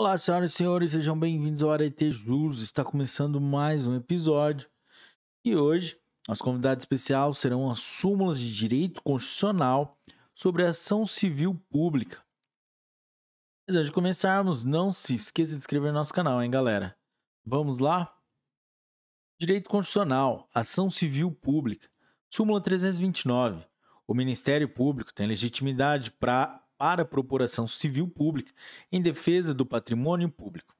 Olá, senhoras e senhores, sejam bem-vindos ao Arete Jus. Está começando mais um episódio. E hoje, nosso convidado especial serão as súmulas de direito constitucional sobre a ação civil pública. Mas antes de começarmos, não se esqueça de inscrever no nosso canal, hein, galera? Vamos lá? Direito Constitucional, Ação Civil Pública, Súmula 329. O Ministério Público tem legitimidade para para a procuração civil pública em defesa do patrimônio público.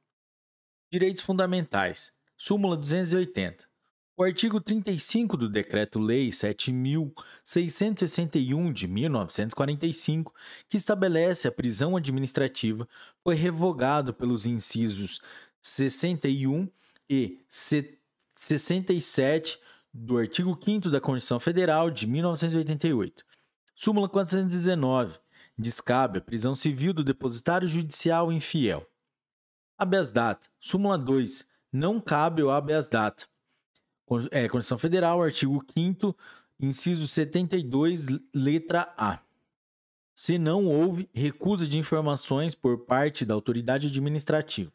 Direitos Fundamentais, súmula 280. O artigo 35 do Decreto-Lei 7.661 de 1945, que estabelece a prisão administrativa, foi revogado pelos incisos 61 e 67 do artigo 5 da Constituição Federal de 1988. Súmula 419 Descabe a prisão civil do depositário judicial infiel. Habeas data. Súmula 2. Não cabe o habeas data. É, Constituição Federal, artigo 5 inciso 72, letra A. Se não houve recusa de informações por parte da autoridade administrativa.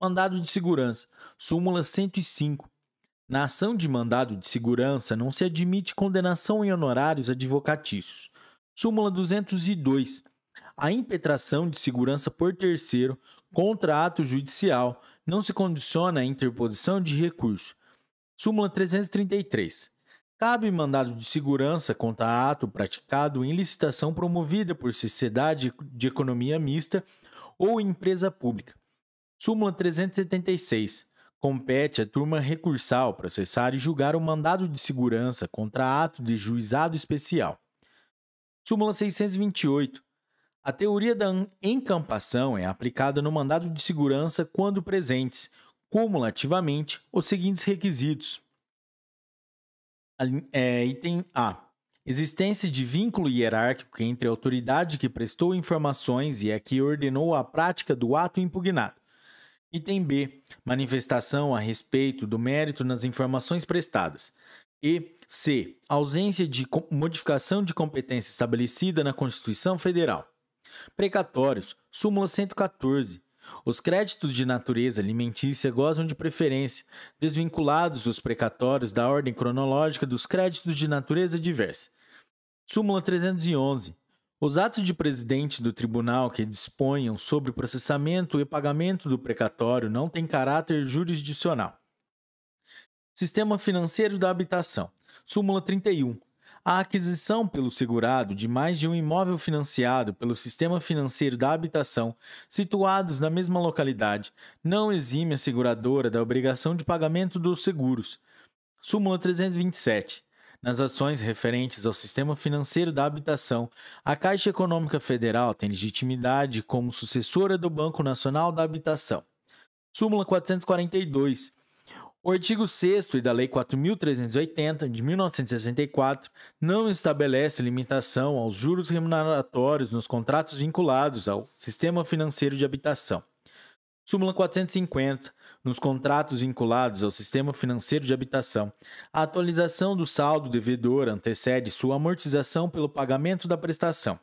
Mandado de segurança. Súmula 105. Na ação de mandado de segurança não se admite condenação em honorários advocatícios. Súmula 202. A impetração de segurança por terceiro contra ato judicial não se condiciona à interposição de recurso. Súmula 333. Cabe mandado de segurança contra ato praticado em licitação promovida por sociedade de economia mista ou empresa pública. Súmula 376. Compete à turma recursal processar e julgar o mandado de segurança contra ato de juizado especial. Súmula 628. A teoria da encampação é aplicada no mandado de segurança quando presentes, cumulativamente, os seguintes requisitos. É, item A. Existência de vínculo hierárquico entre a autoridade que prestou informações e a que ordenou a prática do ato impugnado. Item B. Manifestação a respeito do mérito nas informações prestadas. E C. Ausência de modificação de competência estabelecida na Constituição Federal. Precatórios, súmula 114. Os créditos de natureza alimentícia gozam de preferência, desvinculados os precatórios da ordem cronológica dos créditos de natureza diversa. Súmula 311. Os atos de presidente do tribunal que disponham sobre processamento e pagamento do precatório não têm caráter jurisdicional. Sistema financeiro da habitação. Súmula 31. A aquisição pelo segurado de mais de um imóvel financiado pelo Sistema Financeiro da Habitação, situados na mesma localidade, não exime a seguradora da obrigação de pagamento dos seguros. Súmula 327. Nas ações referentes ao sistema financeiro da habitação, a Caixa Econômica Federal tem legitimidade como sucessora do Banco Nacional da Habitação. Súmula 442. O artigo 6 da Lei 4.380, de 1964, não estabelece limitação aos juros remuneratórios nos contratos vinculados ao Sistema Financeiro de Habitação. Súmula 450, nos contratos vinculados ao Sistema Financeiro de Habitação, a atualização do saldo devedor antecede sua amortização pelo pagamento da prestação.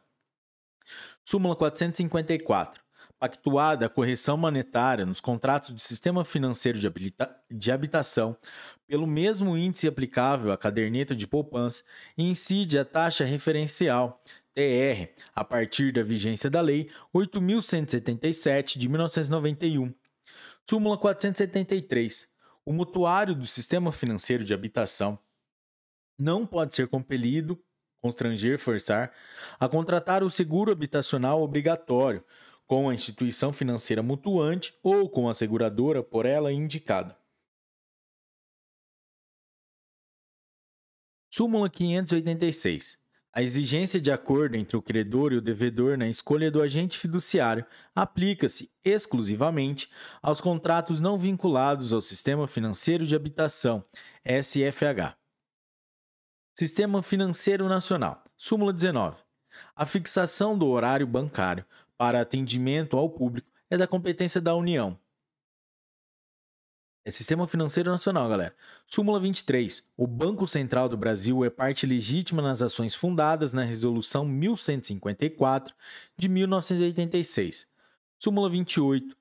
Súmula 454 pactuada a correção monetária nos contratos do sistema financeiro de, habita de habitação pelo mesmo índice aplicável à caderneta de poupança e incide a taxa referencial, TR, a partir da vigência da Lei 8.177 de 1991. Súmula 473. O mutuário do sistema financeiro de habitação não pode ser compelido, constranger, forçar, a contratar o seguro habitacional obrigatório com a instituição financeira mutuante ou com a seguradora por ela indicada. Súmula 586. A exigência de acordo entre o credor e o devedor na escolha do agente fiduciário aplica-se exclusivamente aos contratos não vinculados ao Sistema Financeiro de Habitação, SFH. Sistema Financeiro Nacional. Súmula 19. A fixação do horário bancário para atendimento ao público é da competência da União. É Sistema Financeiro Nacional, galera. Súmula 23. O Banco Central do Brasil é parte legítima nas ações fundadas na Resolução 1154 de 1986. Súmula 28.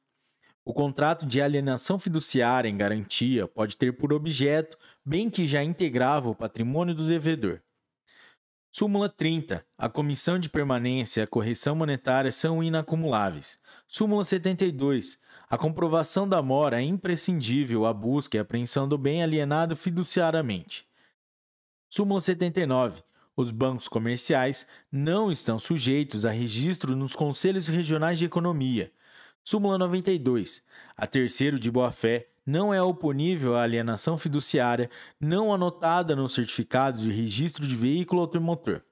O contrato de alienação fiduciária em garantia pode ter por objeto bem que já integrava o patrimônio do devedor. Súmula 30. A comissão de permanência e a correção monetária são inacumuláveis. Súmula 72. A comprovação da mora é imprescindível à busca e apreensão do bem alienado fiduciariamente. Súmula 79. Os bancos comerciais não estão sujeitos a registro nos Conselhos Regionais de Economia. Súmula 92. A terceiro de boa-fé não é oponível à alienação fiduciária não anotada no certificado de registro de veículo automotor.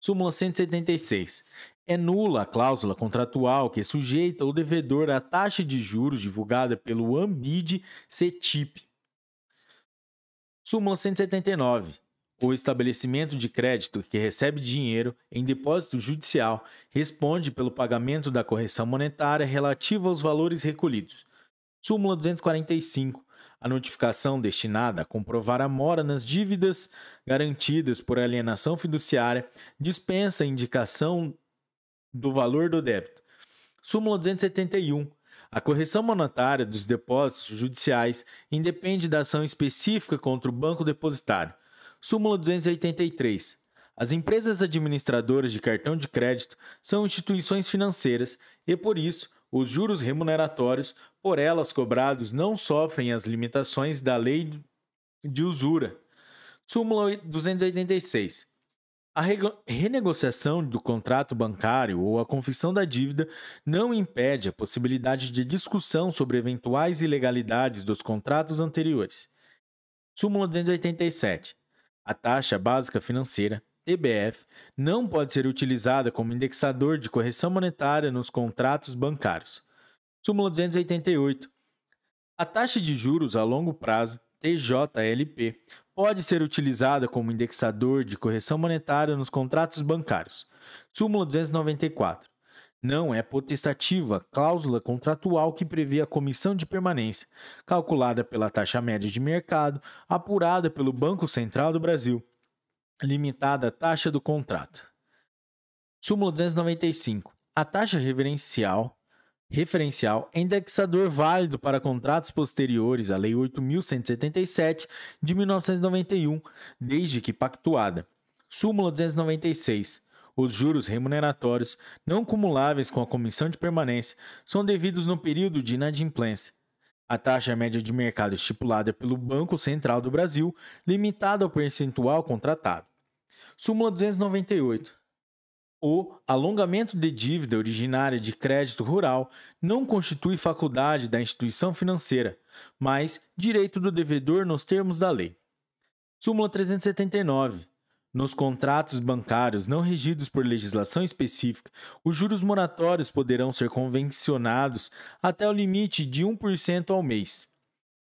Súmula 176. É nula a cláusula contratual que sujeita o devedor à taxa de juros divulgada pelo AMBID CETIP. Súmula 179. O estabelecimento de crédito que recebe dinheiro em depósito judicial responde pelo pagamento da correção monetária relativa aos valores recolhidos, Súmula 245. A notificação destinada a comprovar a mora nas dívidas garantidas por alienação fiduciária dispensa indicação do valor do débito. Súmula 271. A correção monetária dos depósitos judiciais independe da ação específica contra o banco depositário. Súmula 283. As empresas administradoras de cartão de crédito são instituições financeiras e, por isso, os juros remuneratórios por elas cobrados não sofrem as limitações da lei de usura. Súmula 286. A renegociação do contrato bancário ou a confissão da dívida não impede a possibilidade de discussão sobre eventuais ilegalidades dos contratos anteriores. Súmula 287. A taxa básica financeira TBF não pode ser utilizada como indexador de correção monetária nos contratos bancários. Súmula 288. A taxa de juros a longo prazo, TJLP, pode ser utilizada como indexador de correção monetária nos contratos bancários. Súmula 294. Não é potestativa cláusula contratual que prevê a comissão de permanência, calculada pela taxa média de mercado, apurada pelo Banco Central do Brasil limitada a taxa do contrato. Súmulo 295. A taxa referencial, referencial é indexador válido para contratos posteriores à Lei 8.177 de 1991, desde que pactuada. Súmulo 296 os juros remuneratórios não cumuláveis com a comissão de permanência são devidos no período de inadimplência, a taxa média de mercado estipulada pelo Banco Central do Brasil, limitada ao percentual contratado. Súmula 298. O alongamento de dívida originária de crédito rural não constitui faculdade da instituição financeira, mas direito do devedor nos termos da lei. Súmula 379. Nos contratos bancários não regidos por legislação específica, os juros moratórios poderão ser convencionados até o limite de 1% ao mês.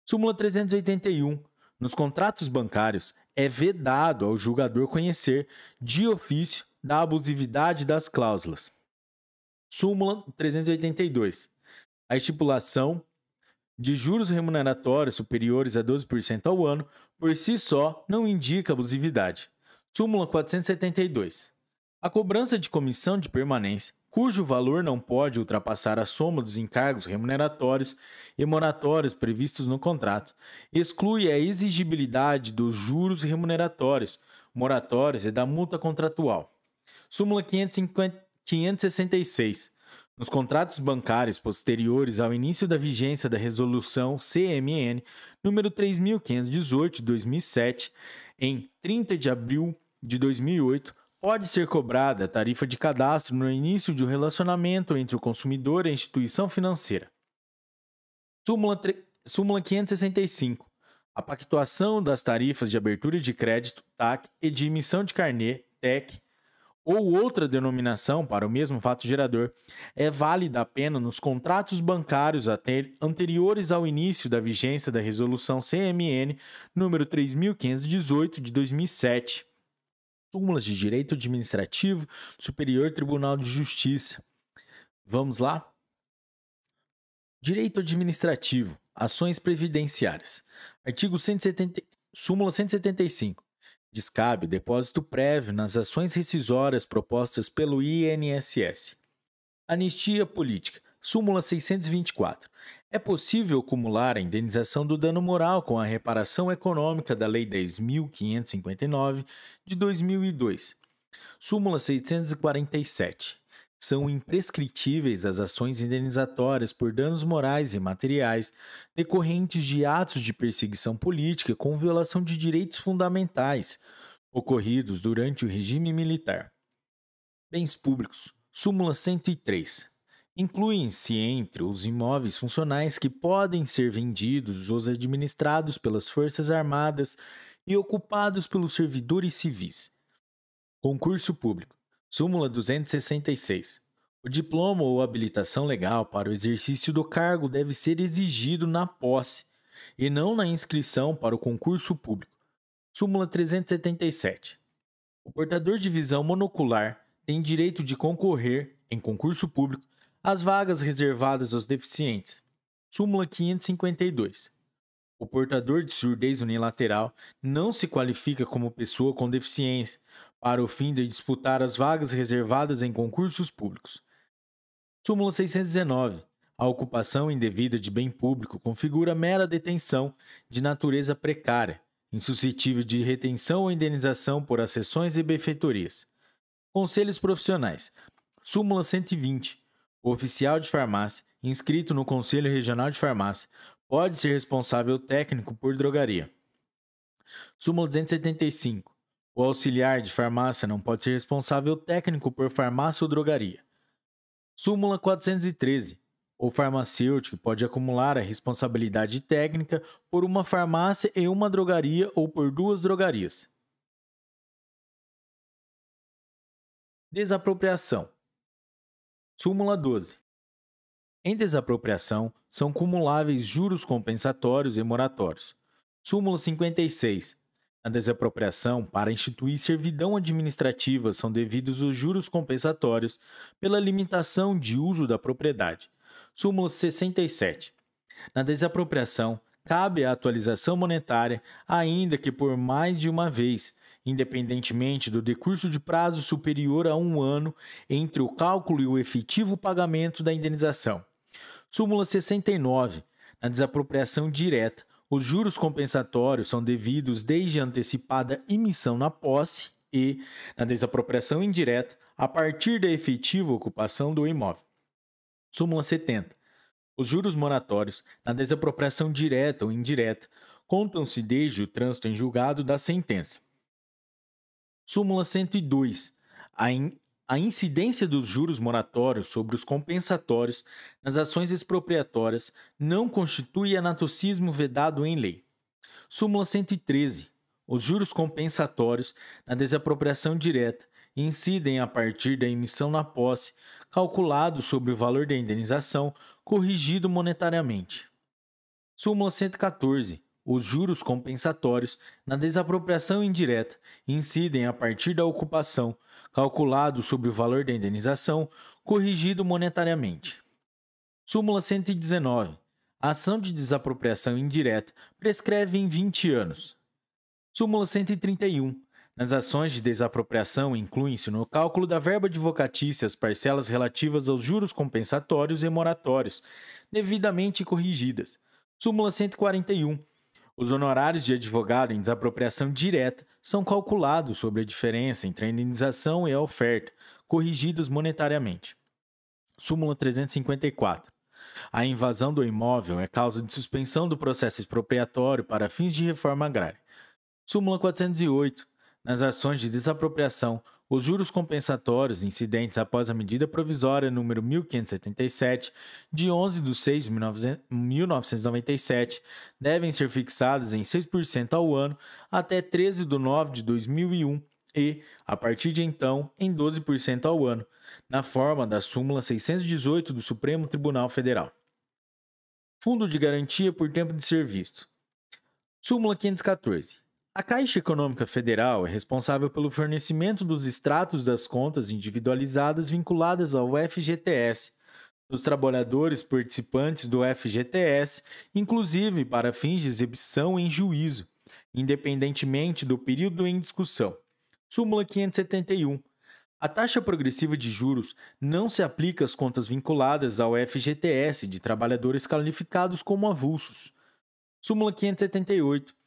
Súmula 381. Nos contratos bancários, é vedado ao julgador conhecer, de ofício, da abusividade das cláusulas. Súmula 382. A estipulação de juros remuneratórios superiores a 12% ao ano, por si só, não indica abusividade. Súmula 472. A cobrança de comissão de permanência, cujo valor não pode ultrapassar a soma dos encargos remuneratórios e moratórios previstos no contrato, exclui a exigibilidade dos juros remuneratórios, moratórios e da multa contratual. Súmula 566. Nos contratos bancários posteriores ao início da vigência da Resolução CMN nº 3518/2007, em 30 de abril de 2008, pode ser cobrada a tarifa de cadastro no início de um relacionamento entre o consumidor e a instituição financeira. Súmula, 3, súmula 565. A pactuação das tarifas de abertura de crédito, TAC, e de emissão de carnê, TEC, ou outra denominação para o mesmo fato gerador, é válida apenas nos contratos bancários anteriores ao início da vigência da Resolução CMN número 3518 de 2007. Súmulas de Direito Administrativo Superior Tribunal de Justiça. Vamos lá? Direito Administrativo, Ações Previdenciárias. Artigo 170, Súmula 175. Descabe depósito prévio nas ações rescisórias propostas pelo INSS. Anistia política. Súmula 624. É possível cumular a indenização do dano moral com a reparação econômica da Lei 10.559 de 2002. Súmula 647. São imprescritíveis as ações indenizatórias por danos morais e materiais decorrentes de atos de perseguição política com violação de direitos fundamentais ocorridos durante o regime militar. Bens públicos. Súmula 103. Incluem-se entre os imóveis funcionais que podem ser vendidos ou administrados pelas Forças Armadas e ocupados pelos servidores civis. Concurso público Súmula 266. O diploma ou habilitação legal para o exercício do cargo deve ser exigido na posse e não na inscrição para o concurso público. Súmula 377. O portador de visão monocular tem direito de concorrer, em concurso público, às vagas reservadas aos deficientes. Súmula 552. O portador de surdez unilateral não se qualifica como pessoa com deficiência, para o fim de disputar as vagas reservadas em concursos públicos. Súmula 619. A ocupação indevida de bem público configura mera detenção de natureza precária, insuscetível de retenção ou indenização por acessões e benfeitorias. Conselhos profissionais. Súmula 120. O oficial de farmácia, inscrito no Conselho Regional de Farmácia, pode ser responsável técnico por drogaria. Súmula 275. O auxiliar de farmácia não pode ser responsável técnico por farmácia ou drogaria. Súmula 413. O farmacêutico pode acumular a responsabilidade técnica por uma farmácia e uma drogaria ou por duas drogarias. Desapropriação. Súmula 12. Em desapropriação, são cumuláveis juros compensatórios e moratórios. Súmula 56. Na desapropriação, para instituir servidão administrativa, são devidos os juros compensatórios pela limitação de uso da propriedade. Súmula 67. Na desapropriação, cabe a atualização monetária, ainda que por mais de uma vez, independentemente do decurso de prazo superior a um ano entre o cálculo e o efetivo pagamento da indenização. Súmula 69. Na desapropriação direta, os juros compensatórios são devidos desde a antecipada emissão na posse e, na desapropriação indireta, a partir da efetiva ocupação do imóvel. Súmula 70. Os juros moratórios, na desapropriação direta ou indireta, contam-se desde o trânsito em julgado da sentença. Súmula 102. A, in, a incidência dos juros moratórios sobre os compensatórios nas ações expropriatórias não constitui anatocismo vedado em lei. Súmula 113. Os juros compensatórios na desapropriação direta incidem a partir da emissão na posse, calculado sobre o valor da indenização, corrigido monetariamente. Súmula 114. Os juros compensatórios na desapropriação indireta incidem a partir da ocupação, calculado sobre o valor da indenização, corrigido monetariamente. Súmula 119. A ação de desapropriação indireta prescreve em 20 anos. Súmula 131. Nas ações de desapropriação incluem-se no cálculo da verba advocatícia as parcelas relativas aos juros compensatórios e moratórios, devidamente corrigidas. Súmula 141. Os honorários de advogado em desapropriação direta são calculados sobre a diferença entre a indenização e a oferta, corrigidos monetariamente. Súmula 354. A invasão do imóvel é causa de suspensão do processo expropriatório para fins de reforma agrária. Súmula 408. Nas ações de desapropriação, os juros compensatórios incidentes após a medida provisória número 1577, de 11 de 6 de 1997, devem ser fixados em 6% ao ano até 13 de 9 de 2001 e, a partir de então, em 12% ao ano, na forma da súmula 618 do Supremo Tribunal Federal. Fundo de Garantia por Tempo de Serviço. Súmula 514. A Caixa Econômica Federal é responsável pelo fornecimento dos extratos das contas individualizadas vinculadas ao FGTS dos trabalhadores participantes do FGTS, inclusive para fins de exibição em juízo, independentemente do período em discussão. Súmula 571. A taxa progressiva de juros não se aplica às contas vinculadas ao FGTS de trabalhadores qualificados como avulsos. Súmula 578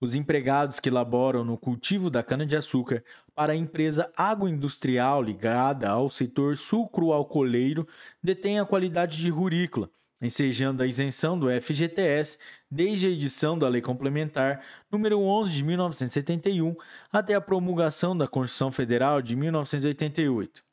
os empregados que laboram no cultivo da cana-de-açúcar para a empresa agroindustrial ligada ao setor sucroalcooleiro detêm a qualidade de rurícola, ensejando a isenção do FGTS desde a edição da Lei Complementar número 11 de 1971 até a promulgação da Constituição Federal de 1988.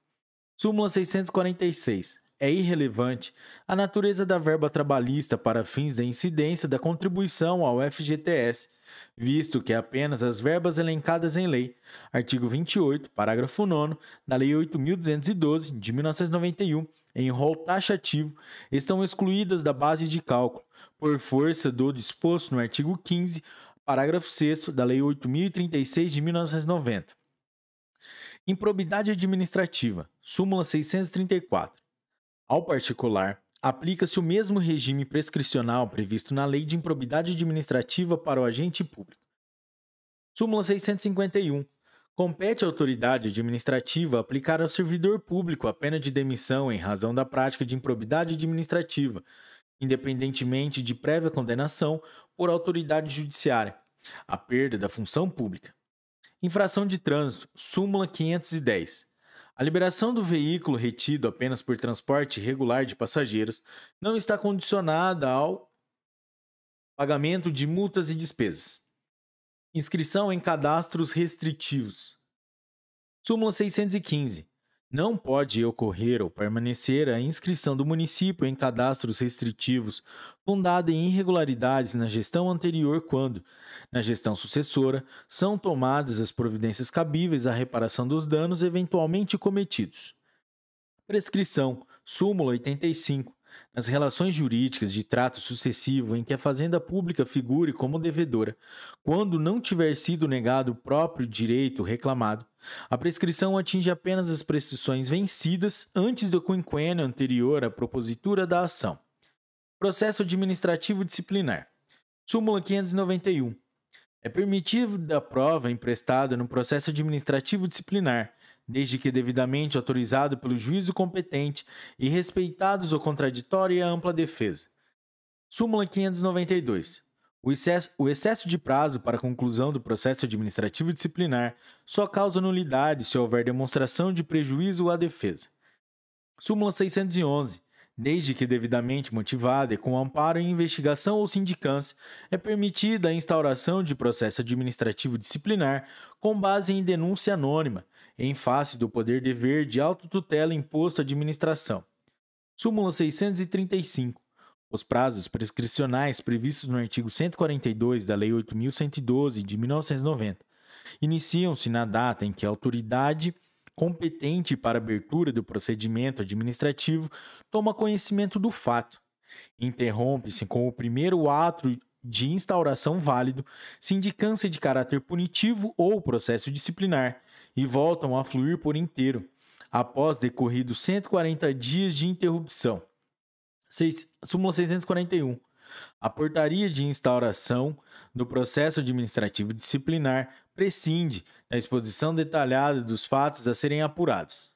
Súmula 646. É irrelevante a natureza da verba trabalhista para fins da incidência da contribuição ao FGTS visto que é apenas as verbas elencadas em lei, artigo 28, parágrafo 9 da Lei 8.212, de 1991, em rol taxativo, estão excluídas da base de cálculo, por força do disposto no artigo 15, parágrafo 6 da Lei 8.036, de 1990. Improbidade administrativa, súmula 634. Ao particular, aplica-se o mesmo regime prescricional previsto na Lei de Improbidade Administrativa para o agente público. Súmula 651. Compete à autoridade administrativa aplicar ao servidor público a pena de demissão em razão da prática de improbidade administrativa, independentemente de prévia condenação por autoridade judiciária, a perda da função pública. Infração de trânsito, súmula 510. A liberação do veículo retido apenas por transporte regular de passageiros não está condicionada ao pagamento de multas e despesas. Inscrição em cadastros restritivos. Súmula 615. Não pode ocorrer ou permanecer a inscrição do município em cadastros restritivos fundada em irregularidades na gestão anterior quando, na gestão sucessora, são tomadas as providências cabíveis à reparação dos danos eventualmente cometidos. Prescrição, súmula 85, nas relações jurídicas de trato sucessivo em que a fazenda pública figure como devedora, quando não tiver sido negado o próprio direito reclamado, a prescrição atinge apenas as prescrições vencidas antes do quinquênio anterior à propositura da ação. Processo administrativo disciplinar. Súmula 591. É permitida a prova emprestada no processo administrativo disciplinar, desde que devidamente autorizado pelo juízo competente e respeitados o contraditório e a ampla defesa. Súmula 592. O excesso, o excesso de prazo para conclusão do processo administrativo disciplinar só causa nulidade se houver demonstração de prejuízo à defesa. Súmula 611. Desde que devidamente motivada e com amparo em investigação ou sindicância, é permitida a instauração de processo administrativo disciplinar com base em denúncia anônima, em face do poder dever de autotutela imposto à administração. Súmula 635. Os prazos prescricionais previstos no artigo 142 da Lei 8.112 de 1990 iniciam-se na data em que a autoridade competente para abertura do procedimento administrativo toma conhecimento do fato. Interrompe-se com o primeiro ato de instauração válido, sindicância de caráter punitivo ou processo disciplinar, e voltam a fluir por inteiro, após decorridos 140 dias de interrupção. 6, súmula 641. A portaria de instauração do processo administrativo disciplinar prescinde da exposição detalhada dos fatos a serem apurados.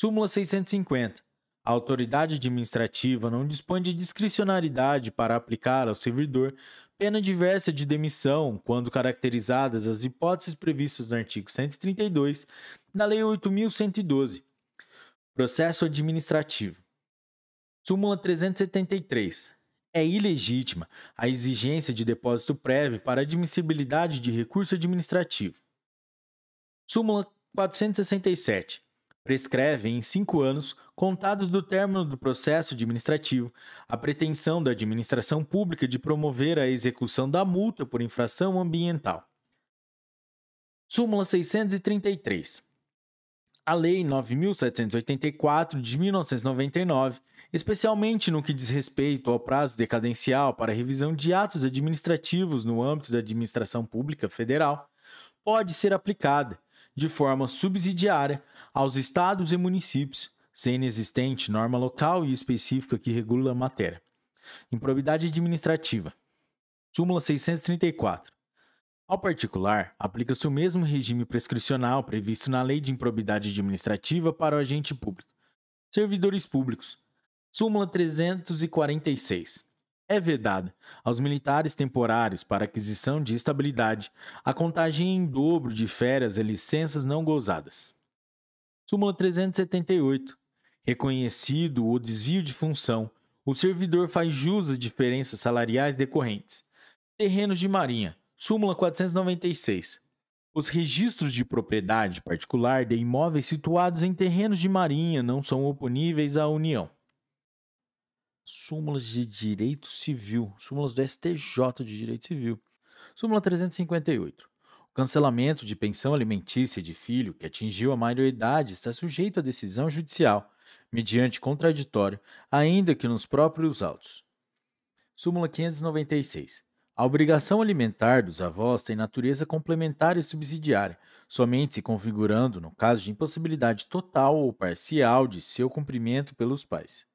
Súmula 650. A autoridade administrativa não dispõe de discricionariedade para aplicar ao servidor Pena diversa de demissão, quando caracterizadas as hipóteses previstas no artigo 132 da Lei 8.112. Processo administrativo. Súmula 373. É ilegítima a exigência de depósito prévio para admissibilidade de recurso administrativo. Súmula 467 prescreve em cinco anos, contados do término do processo administrativo, a pretensão da administração pública de promover a execução da multa por infração ambiental. Súmula 633. A Lei 9784 de 1999, especialmente no que diz respeito ao prazo decadencial para revisão de atos administrativos no âmbito da administração pública federal, pode ser aplicada de forma subsidiária aos estados e municípios, sem inexistente norma local e específica que regula a matéria. Improbidade administrativa. Súmula 634. Ao particular, aplica-se o mesmo regime prescricional previsto na Lei de Improbidade Administrativa para o agente público. Servidores públicos. Súmula 346 é vedada aos militares temporários para aquisição de estabilidade a contagem em dobro de férias e licenças não gozadas. Súmula 378. Reconhecido o desvio de função, o servidor faz jus às diferenças salariais decorrentes. Terrenos de Marinha. Súmula 496. Os registros de propriedade particular de imóveis situados em terrenos de marinha não são oponíveis à União súmulas de direito civil, súmulas do STJ de direito civil. Súmula 358. O cancelamento de pensão alimentícia de filho que atingiu a maioridade está sujeito a decisão judicial, mediante contraditório, ainda que nos próprios autos. Súmula 596. A obrigação alimentar dos avós tem natureza complementar e subsidiária, somente se configurando no caso de impossibilidade total ou parcial de seu cumprimento pelos pais.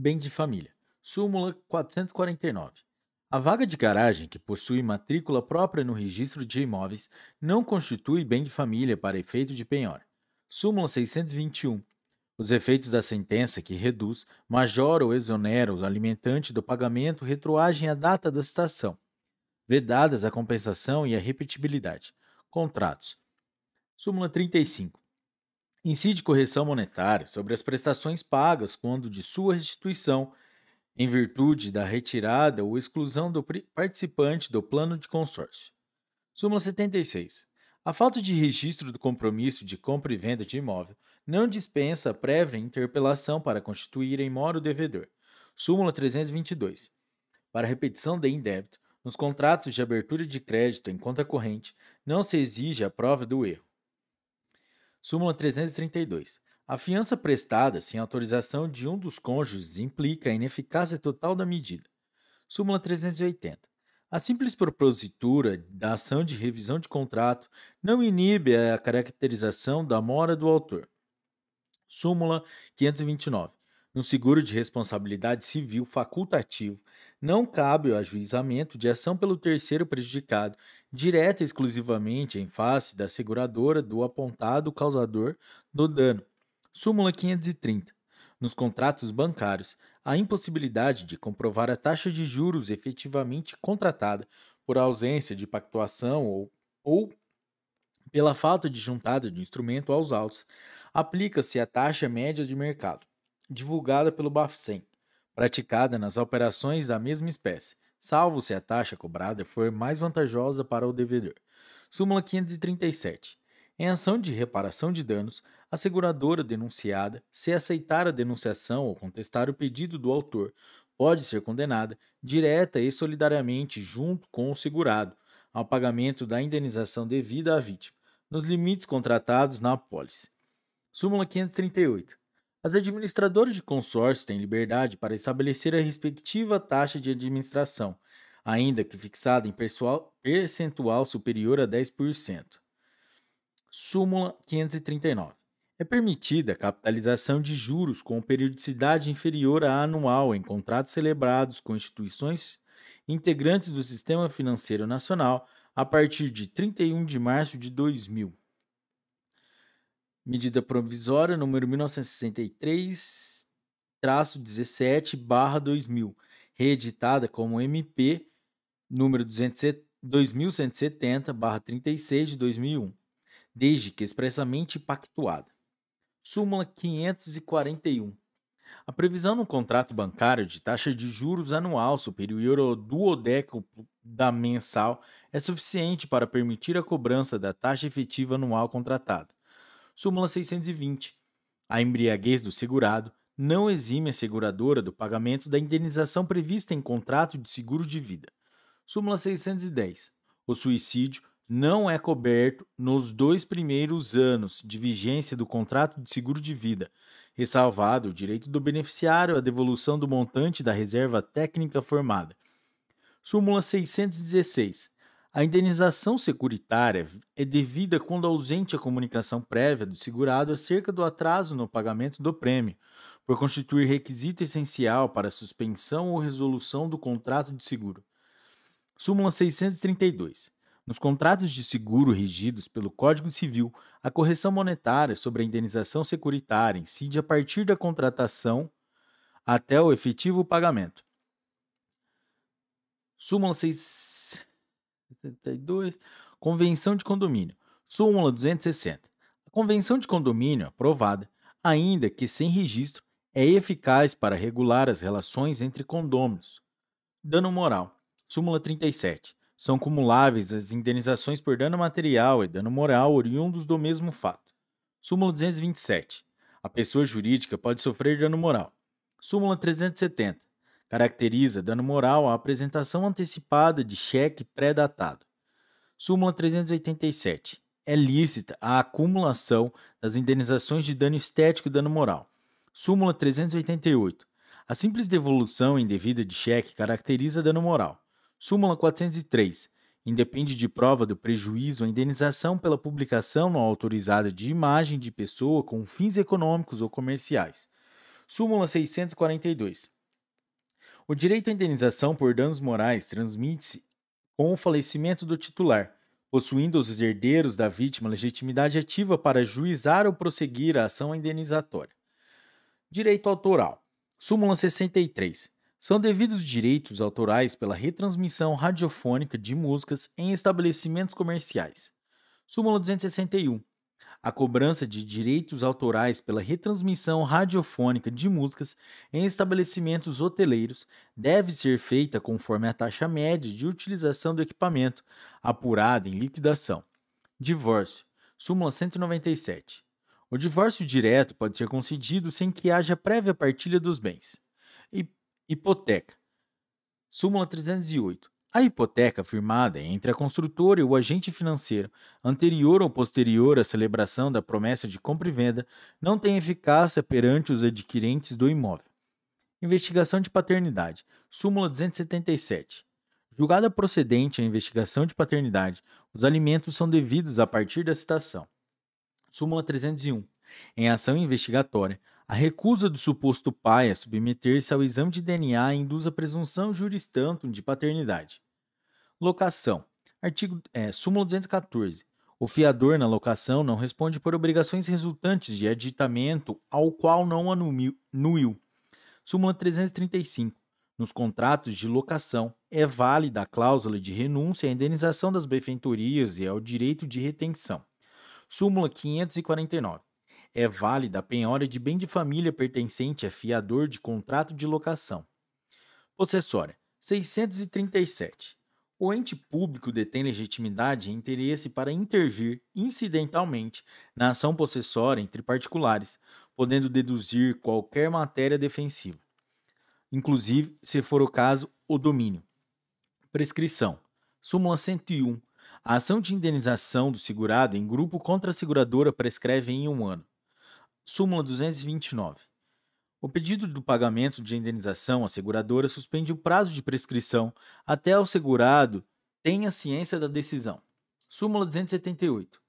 Bem de família. Súmula 449. A vaga de garagem que possui matrícula própria no registro de imóveis não constitui bem de família para efeito de penhora. Súmula 621. Os efeitos da sentença que reduz, majora ou exonera o alimentante do pagamento retroagem à data da citação, vedadas a compensação e a repetibilidade. Contratos. Súmula 35 incide correção monetária sobre as prestações pagas quando de sua restituição, em virtude da retirada ou exclusão do participante do plano de consórcio. Súmula 76. A falta de registro do compromisso de compra e venda de imóvel não dispensa prévia interpelação para constituir em mora o devedor. Súmula 322. Para repetição de indébito, nos contratos de abertura de crédito em conta corrente, não se exige a prova do erro. Súmula 332. A fiança prestada sem autorização de um dos cônjuges implica a ineficácia total da medida. Súmula 380. A simples propositura da ação de revisão de contrato não inibe a caracterização da mora do autor. Súmula 529. No seguro de responsabilidade civil facultativo, não cabe o ajuizamento de ação pelo terceiro prejudicado direta e exclusivamente em face da seguradora do apontado causador do dano. Súmula 530. Nos contratos bancários, a impossibilidade de comprovar a taxa de juros efetivamente contratada por ausência de pactuação ou, ou pela falta de juntada de instrumento aos autos, aplica-se a taxa média de mercado, divulgada pelo Bafcen, praticada nas operações da mesma espécie, salvo se a taxa cobrada for mais vantajosa para o devedor. Súmula 537. Em ação de reparação de danos, a seguradora denunciada, se aceitar a denunciação ou contestar o pedido do autor, pode ser condenada direta e solidariamente junto com o segurado ao pagamento da indenização devida à vítima, nos limites contratados na apólice. Súmula 538. As administradoras de consórcio têm liberdade para estabelecer a respectiva taxa de administração, ainda que fixada em percentual superior a 10%. Súmula 539. É permitida a capitalização de juros com periodicidade inferior à anual em contratos celebrados com instituições integrantes do Sistema Financeiro Nacional a partir de 31 de março de 2000 medida provisória número 1963, 17, barra 2000, reeditada como MP número 2170, barra 36 de 2001, desde que expressamente pactuada. Súmula 541. A previsão no contrato bancário de taxa de juros anual superior ao duodécimo da mensal é suficiente para permitir a cobrança da taxa efetiva anual contratada súmula 620. A embriaguez do segurado não exime a seguradora do pagamento da indenização prevista em contrato de seguro de vida. Súmula 610. O suicídio não é coberto nos dois primeiros anos de vigência do contrato de seguro de vida, ressalvado o direito do beneficiário à devolução do montante da reserva técnica formada. Súmula 616. A indenização securitária é devida quando ausente a comunicação prévia do segurado acerca do atraso no pagamento do prêmio, por constituir requisito essencial para a suspensão ou resolução do contrato de seguro. Súmula 632. Nos contratos de seguro regidos pelo Código Civil, a correção monetária sobre a indenização securitária incide a partir da contratação até o efetivo pagamento. Súmula 632. 72. Convenção de condomínio. Súmula 260. A convenção de condomínio aprovada, ainda que sem registro, é eficaz para regular as relações entre condôminos. Dano moral. Súmula 37. São cumuláveis as indenizações por dano material e dano moral oriundos do mesmo fato. Súmula 227. A pessoa jurídica pode sofrer dano moral. Súmula 370. Caracteriza dano moral a apresentação antecipada de cheque pré-datado. Súmula 387. É lícita a acumulação das indenizações de dano estético e dano moral. Súmula 388. A simples devolução indevida de cheque caracteriza dano moral. Súmula 403. Independe de prova do prejuízo a indenização pela publicação não autorizada de imagem de pessoa com fins econômicos ou comerciais. Súmula 642. O direito à indenização por danos morais transmite-se com o falecimento do titular, possuindo os herdeiros da vítima legitimidade ativa para juizar ou prosseguir a ação indenizatória. Direito autoral. Súmula 63. São devidos direitos autorais pela retransmissão radiofônica de músicas em estabelecimentos comerciais. Súmula 261. A cobrança de direitos autorais pela retransmissão radiofônica de músicas em estabelecimentos hoteleiros deve ser feita conforme a taxa média de utilização do equipamento apurada em liquidação. Divórcio. Súmula 197. O divórcio direto pode ser concedido sem que haja prévia partilha dos bens. Hipoteca. Súmula 308. A hipoteca firmada entre a construtora e o agente financeiro, anterior ou posterior à celebração da promessa de compra e venda, não tem eficácia perante os adquirentes do imóvel. Investigação de paternidade. Súmula 277. Julgada procedente a investigação de paternidade, os alimentos são devidos a partir da citação. Súmula 301. Em ação investigatória, a recusa do suposto pai a submeter-se ao exame de DNA induz a presunção juris tantum de paternidade. Locação. Artigo é, Súmulo 214. O fiador na locação não responde por obrigações resultantes de aditamento ao qual não anuiu. Súmula 335. Nos contratos de locação, é válida a cláusula de renúncia à indenização das benfeitorias e ao direito de retenção. Súmula 549. É válida a penhora de bem de família pertencente a é fiador de contrato de locação. Possessória 637. O ente público detém legitimidade e interesse para intervir incidentalmente na ação possessória entre particulares, podendo deduzir qualquer matéria defensiva, inclusive, se for o caso, o domínio. Prescrição. Súmula 101. A ação de indenização do segurado em grupo contra a seguradora prescreve em um ano. Súmula 229. O pedido do pagamento de indenização à seguradora suspende o prazo de prescrição até o segurado tenha ciência da decisão. Súmula 278.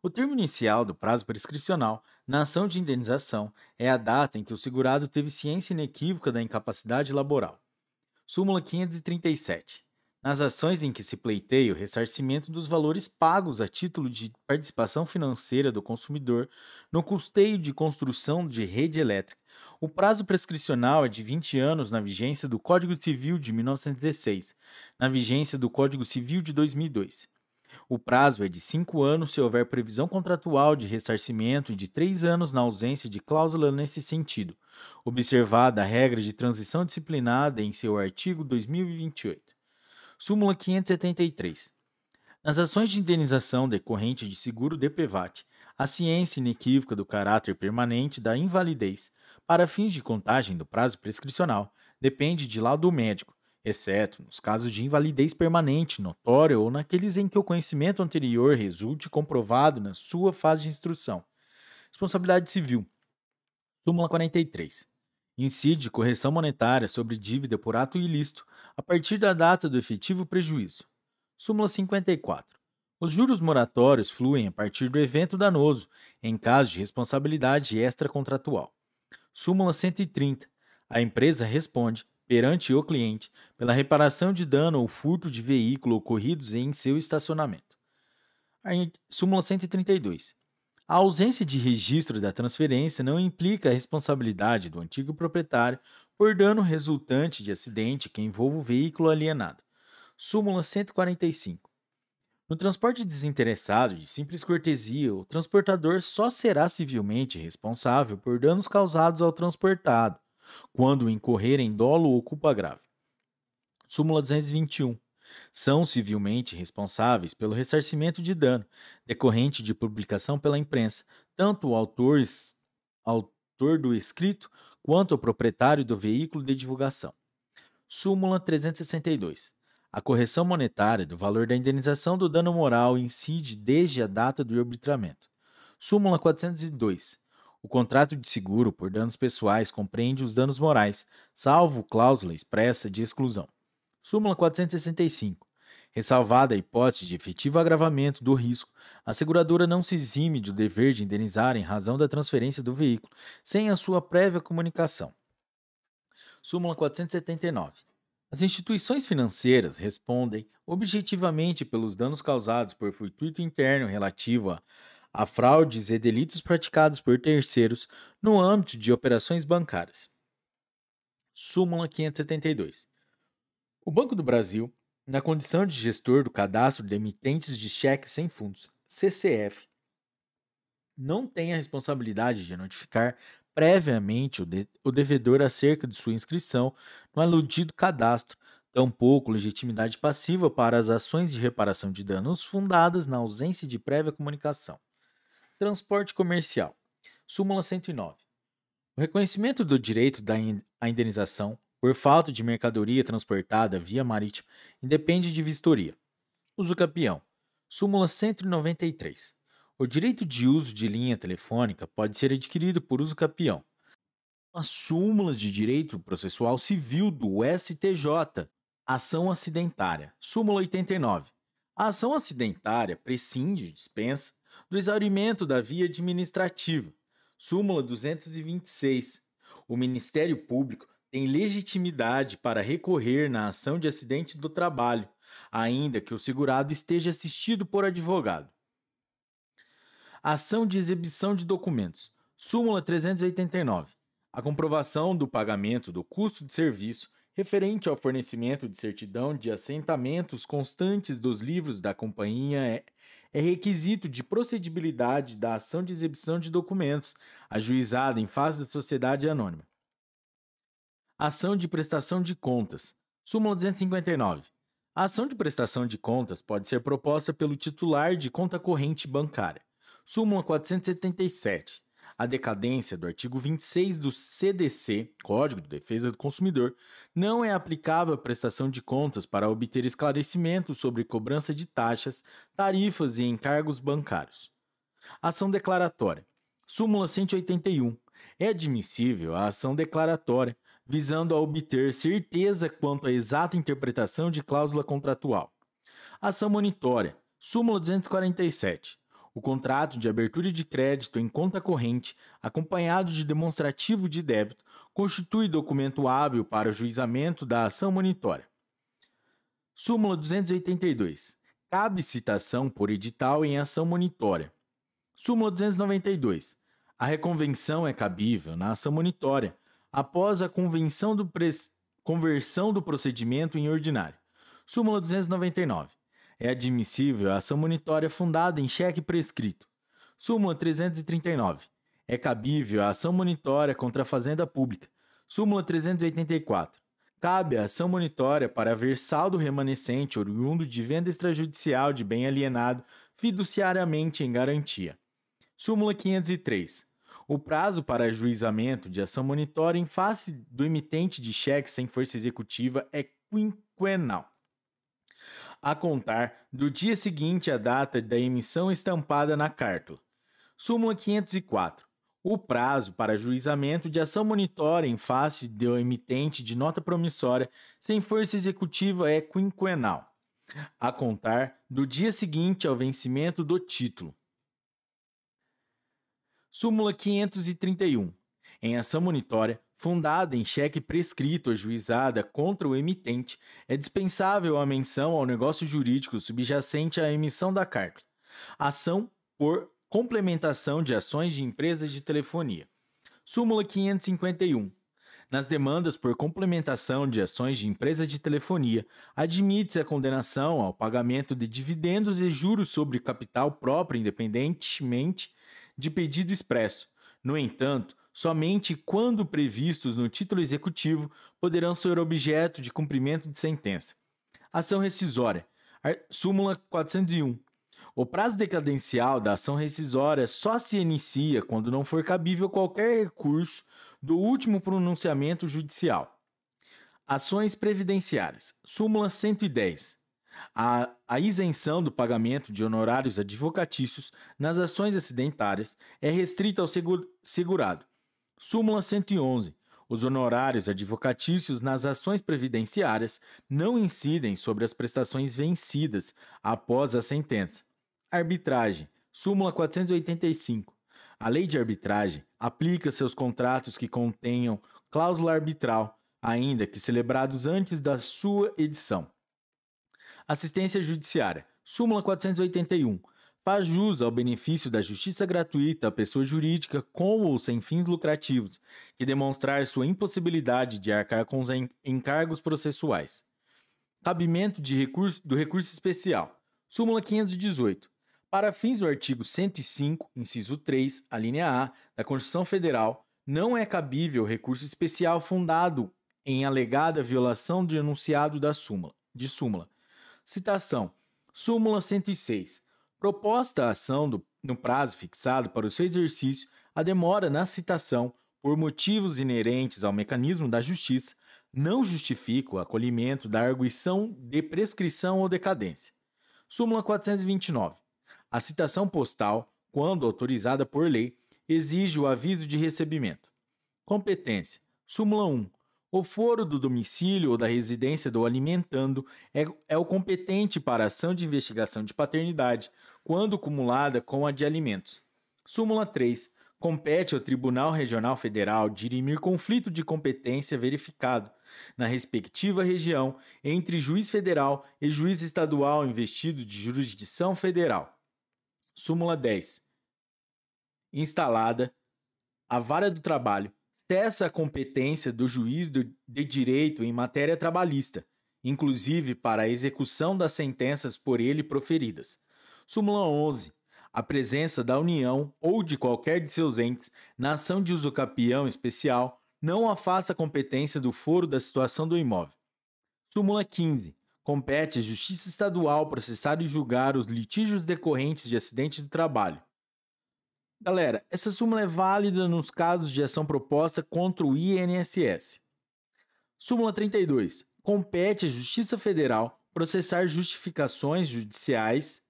O termo inicial do prazo prescricional na ação de indenização é a data em que o segurado teve ciência inequívoca da incapacidade laboral. Súmula 537 nas ações em que se pleiteia o ressarcimento dos valores pagos a título de participação financeira do consumidor no custeio de construção de rede elétrica. O prazo prescricional é de 20 anos na vigência do Código Civil de 1916, na vigência do Código Civil de 2002. O prazo é de 5 anos se houver previsão contratual de ressarcimento e de 3 anos na ausência de cláusula nesse sentido, observada a regra de transição disciplinada em seu artigo 2028. Súmula 573. Nas ações de indenização decorrente de seguro DPVAT, a ciência inequívoca do caráter permanente da invalidez para fins de contagem do prazo prescricional depende de laudo médico, exceto nos casos de invalidez permanente notória ou naqueles em que o conhecimento anterior resulte comprovado na sua fase de instrução. Responsabilidade civil. Súmula 43. Incide correção monetária sobre dívida por ato ilícito a partir da data do efetivo prejuízo. Súmula 54. Os juros moratórios fluem a partir do evento danoso, em caso de responsabilidade extracontratual. Súmula 130. A empresa responde, perante o cliente, pela reparação de dano ou furto de veículo ocorridos em seu estacionamento. Súmula 132. A ausência de registro da transferência não implica a responsabilidade do antigo proprietário por dano resultante de acidente que envolva o veículo alienado. Súmula 145. No transporte desinteressado de simples cortesia, o transportador só será civilmente responsável por danos causados ao transportado, quando incorrer em dolo ou culpa grave. Súmula 221. São civilmente responsáveis pelo ressarcimento de dano decorrente de publicação pela imprensa, tanto o autor, autor do escrito quanto ao proprietário do veículo de divulgação. Súmula 362. A correção monetária do valor da indenização do dano moral incide desde a data do arbitramento. Súmula 402. O contrato de seguro por danos pessoais compreende os danos morais, salvo cláusula expressa de exclusão. Súmula 465. Ressalvada é a hipótese de efetivo agravamento do risco, a seguradora não se exime do dever de indenizar em razão da transferência do veículo, sem a sua prévia comunicação. Súmula 479. As instituições financeiras respondem objetivamente pelos danos causados por fortuito interno relativo a, a fraudes e delitos praticados por terceiros no âmbito de operações bancárias. Súmula 572. O Banco do Brasil na condição de gestor do cadastro de emitentes de cheques sem fundos, CCF, não tem a responsabilidade de notificar previamente o, de o devedor acerca de sua inscrição no aludido cadastro, tampouco legitimidade passiva para as ações de reparação de danos fundadas na ausência de prévia comunicação. Transporte comercial. Súmula 109. O reconhecimento do direito da in à indenização por falta de mercadoria transportada via marítima, independe de vistoria. Uso campeão. Súmula 193. O direito de uso de linha telefônica pode ser adquirido por uso campeão. As súmulas de direito processual civil do STJ. Ação acidentária. Súmula 89. A ação acidentária prescinde, dispensa, do exaurimento da via administrativa. Súmula 226. O Ministério Público tem legitimidade para recorrer na ação de acidente do trabalho, ainda que o segurado esteja assistido por advogado. Ação de exibição de documentos. Súmula 389. A comprovação do pagamento do custo de serviço referente ao fornecimento de certidão de assentamentos constantes dos livros da companhia é, é requisito de procedibilidade da ação de exibição de documentos ajuizada em face da sociedade anônima. Ação de prestação de contas. Súmula 259. A ação de prestação de contas pode ser proposta pelo titular de conta corrente bancária. Súmula 477. A decadência do artigo 26 do CDC, Código de Defesa do Consumidor, não é aplicável à prestação de contas para obter esclarecimento sobre cobrança de taxas, tarifas e encargos bancários. Ação declaratória. Súmula 181. É admissível a ação declaratória visando a obter certeza quanto à exata interpretação de cláusula contratual. Ação monitória. Súmula 247. O contrato de abertura de crédito em conta corrente, acompanhado de demonstrativo de débito, constitui documento hábil para o juizamento da ação monitória. Súmula 282. Cabe citação por edital em ação monitória. Súmula 292. A reconvenção é cabível na ação monitória, após a convenção do conversão do procedimento em ordinário. Súmula 299. É admissível a ação monitória fundada em cheque prescrito. Súmula 339. É cabível a ação monitória contra a fazenda pública. Súmula 384. Cabe a ação monitória para haver saldo remanescente oriundo de venda extrajudicial de bem alienado fiduciariamente em garantia. Súmula 503. O prazo para ajuizamento de ação monitória em face do emitente de cheque sem força executiva é quinquenal. A contar do dia seguinte à data da emissão estampada na carta. Súmula 504. O prazo para ajuizamento de ação monitória em face do emitente de nota promissória sem força executiva é quinquenal, a contar do dia seguinte ao vencimento do título Súmula 531. Em ação monitória, fundada em cheque prescrito ajuizada contra o emitente, é dispensável a menção ao negócio jurídico subjacente à emissão da carta. Ação por complementação de ações de empresas de telefonia. Súmula 551. Nas demandas por complementação de ações de empresas de telefonia, admite-se a condenação ao pagamento de dividendos e juros sobre capital próprio independentemente de pedido expresso. No entanto, somente quando previstos no título executivo poderão ser objeto de cumprimento de sentença. Ação rescisória. Súmula 401. O prazo decadencial da ação rescisória só se inicia quando não for cabível qualquer recurso do último pronunciamento judicial. Ações previdenciárias. Súmula 110 a, a, isenção do pagamento de honorários advocatícios nas ações acidentárias é restrita ao segurado. Súmula 111. Os honorários advocatícios nas ações previdenciárias não incidem sobre as prestações vencidas após a sentença. Arbitragem. Súmula 485. A lei de arbitragem aplica-se aos contratos que contenham cláusula arbitral, ainda que celebrados antes da sua edição. Assistência Judiciária. Súmula 481. Faz jus ao benefício da justiça gratuita à pessoa jurídica com ou sem fins lucrativos, que demonstrar sua impossibilidade de arcar com os encargos processuais. Cabimento de recurso, do recurso especial. Súmula 518. Para fins do artigo 105, inciso 3, alínea linha A, da Constituição Federal, não é cabível recurso especial fundado em alegada violação do enunciado da súmula, de súmula, Citação: Súmula 106. Proposta a ação do, no prazo fixado para o seu exercício, a demora na citação, por motivos inerentes ao mecanismo da justiça, não justifica o acolhimento da arguição de prescrição ou decadência. Súmula 429. A citação postal, quando autorizada por lei, exige o aviso de recebimento. Competência. Súmula 1. O foro do domicílio ou da residência do alimentando é, é o competente para a ação de investigação de paternidade, quando cumulada com a de alimentos. Súmula 3. Compete ao Tribunal Regional Federal dirimir conflito de competência verificado, na respectiva região, entre juiz federal e juiz estadual investido de jurisdição federal. Súmula 10. Instalada a Vara do Trabalho atesta competência do juiz de direito em matéria trabalhista, inclusive para a execução das sentenças por ele proferidas. Súmula 11. A presença da União ou de qualquer de seus entes na ação de uso capião especial não afasta a competência do foro da situação do imóvel. Súmula 15. Compete à Justiça Estadual processar e julgar os litígios decorrentes de acidente de trabalho Galera, essa súmula é válida nos casos de ação proposta contra o INSS. Súmula 32. Compete à Justiça Federal processar justificações judiciais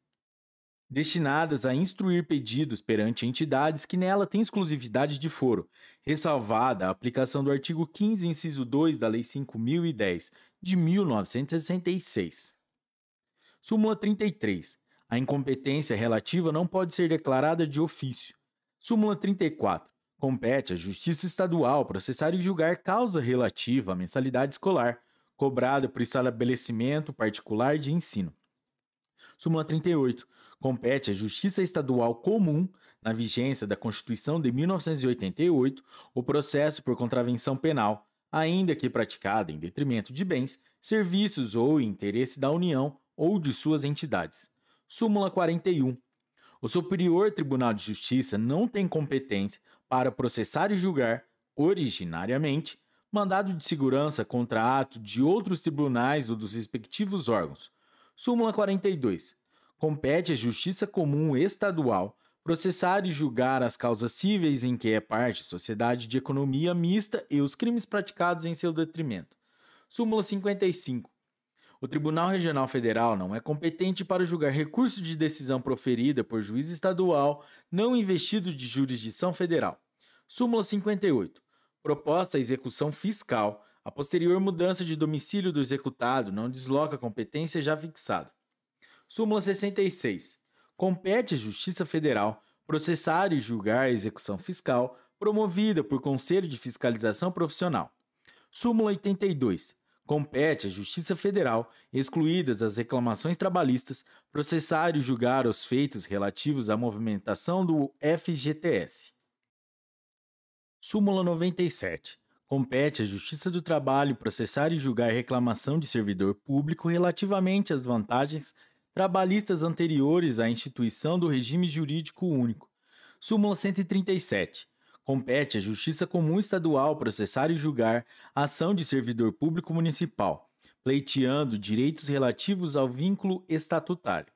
destinadas a instruir pedidos perante entidades que nela têm exclusividade de foro, ressalvada a aplicação do artigo 15, inciso 2 da Lei 5010 de 1966. Súmula 33. A incompetência relativa não pode ser declarada de ofício, Súmula 34. Compete à Justiça Estadual processar e julgar causa relativa à mensalidade escolar, cobrada por estabelecimento particular de ensino. Súmula 38. Compete à Justiça Estadual Comum, na vigência da Constituição de 1988, o processo por contravenção penal, ainda que praticada em detrimento de bens, serviços ou interesse da União ou de suas entidades. Súmula 41. O Superior Tribunal de Justiça não tem competência para processar e julgar, originariamente, mandado de segurança contra ato de outros tribunais ou dos respectivos órgãos. Súmula 42. Compete à Justiça Comum Estadual processar e julgar as causas cíveis em que é parte sociedade de economia mista e os crimes praticados em seu detrimento. Súmula 55. O Tribunal Regional Federal não é competente para julgar recurso de decisão proferida por juiz estadual não investido de jurisdição federal. Súmula 58. Proposta à execução fiscal. A posterior mudança de domicílio do executado não desloca a competência já fixada. Súmula 66. Compete à Justiça Federal processar e julgar a execução fiscal promovida por Conselho de Fiscalização Profissional. Súmula 82 compete à Justiça Federal, excluídas as reclamações trabalhistas, processar e julgar os feitos relativos à movimentação do FGTS. Súmula 97. Compete à Justiça do Trabalho processar e julgar reclamação de servidor público relativamente às vantagens trabalhistas anteriores à instituição do regime jurídico único. Súmula 137 compete à Justiça Comum Estadual processar e julgar a ação de servidor público municipal, pleiteando direitos relativos ao vínculo estatutário.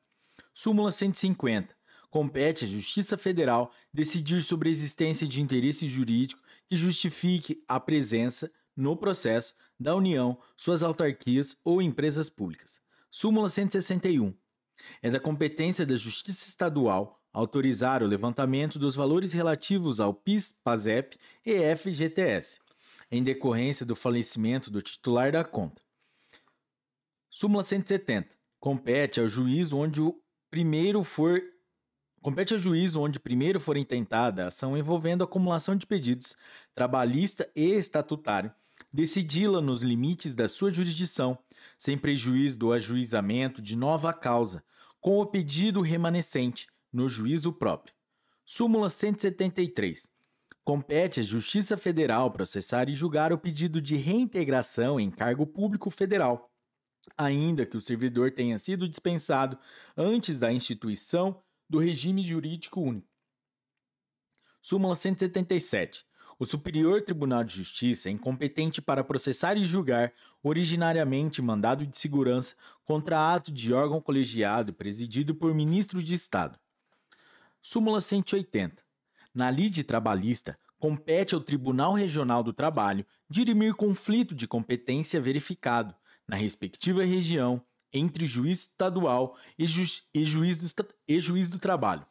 Súmula 150. Compete à Justiça Federal decidir sobre a existência de interesse jurídico que justifique a presença, no processo, da União, suas autarquias ou empresas públicas. Súmula 161. É da competência da Justiça Estadual autorizar o levantamento dos valores relativos ao PIS, PASEP e FGTS, em decorrência do falecimento do titular da conta. Súmula 170. Compete ao juízo onde o primeiro for Compete ao juiz onde primeiro for intentada a ação envolvendo acumulação de pedidos trabalhista e estatutário, decidi-la nos limites da sua jurisdição, sem prejuízo do ajuizamento de nova causa, com o pedido remanescente, no juízo próprio. Súmula 173. Compete à Justiça Federal processar e julgar o pedido de reintegração em cargo público federal, ainda que o servidor tenha sido dispensado antes da instituição do regime jurídico único. Súmula 177. O Superior Tribunal de Justiça é incompetente para processar e julgar originariamente mandado de segurança contra ato de órgão colegiado presidido por ministro de Estado. Súmula 180. Na lide trabalhista, compete ao Tribunal Regional do Trabalho dirimir conflito de competência verificado na respectiva região entre juiz estadual e, ju e, juiz, do, e juiz do trabalho.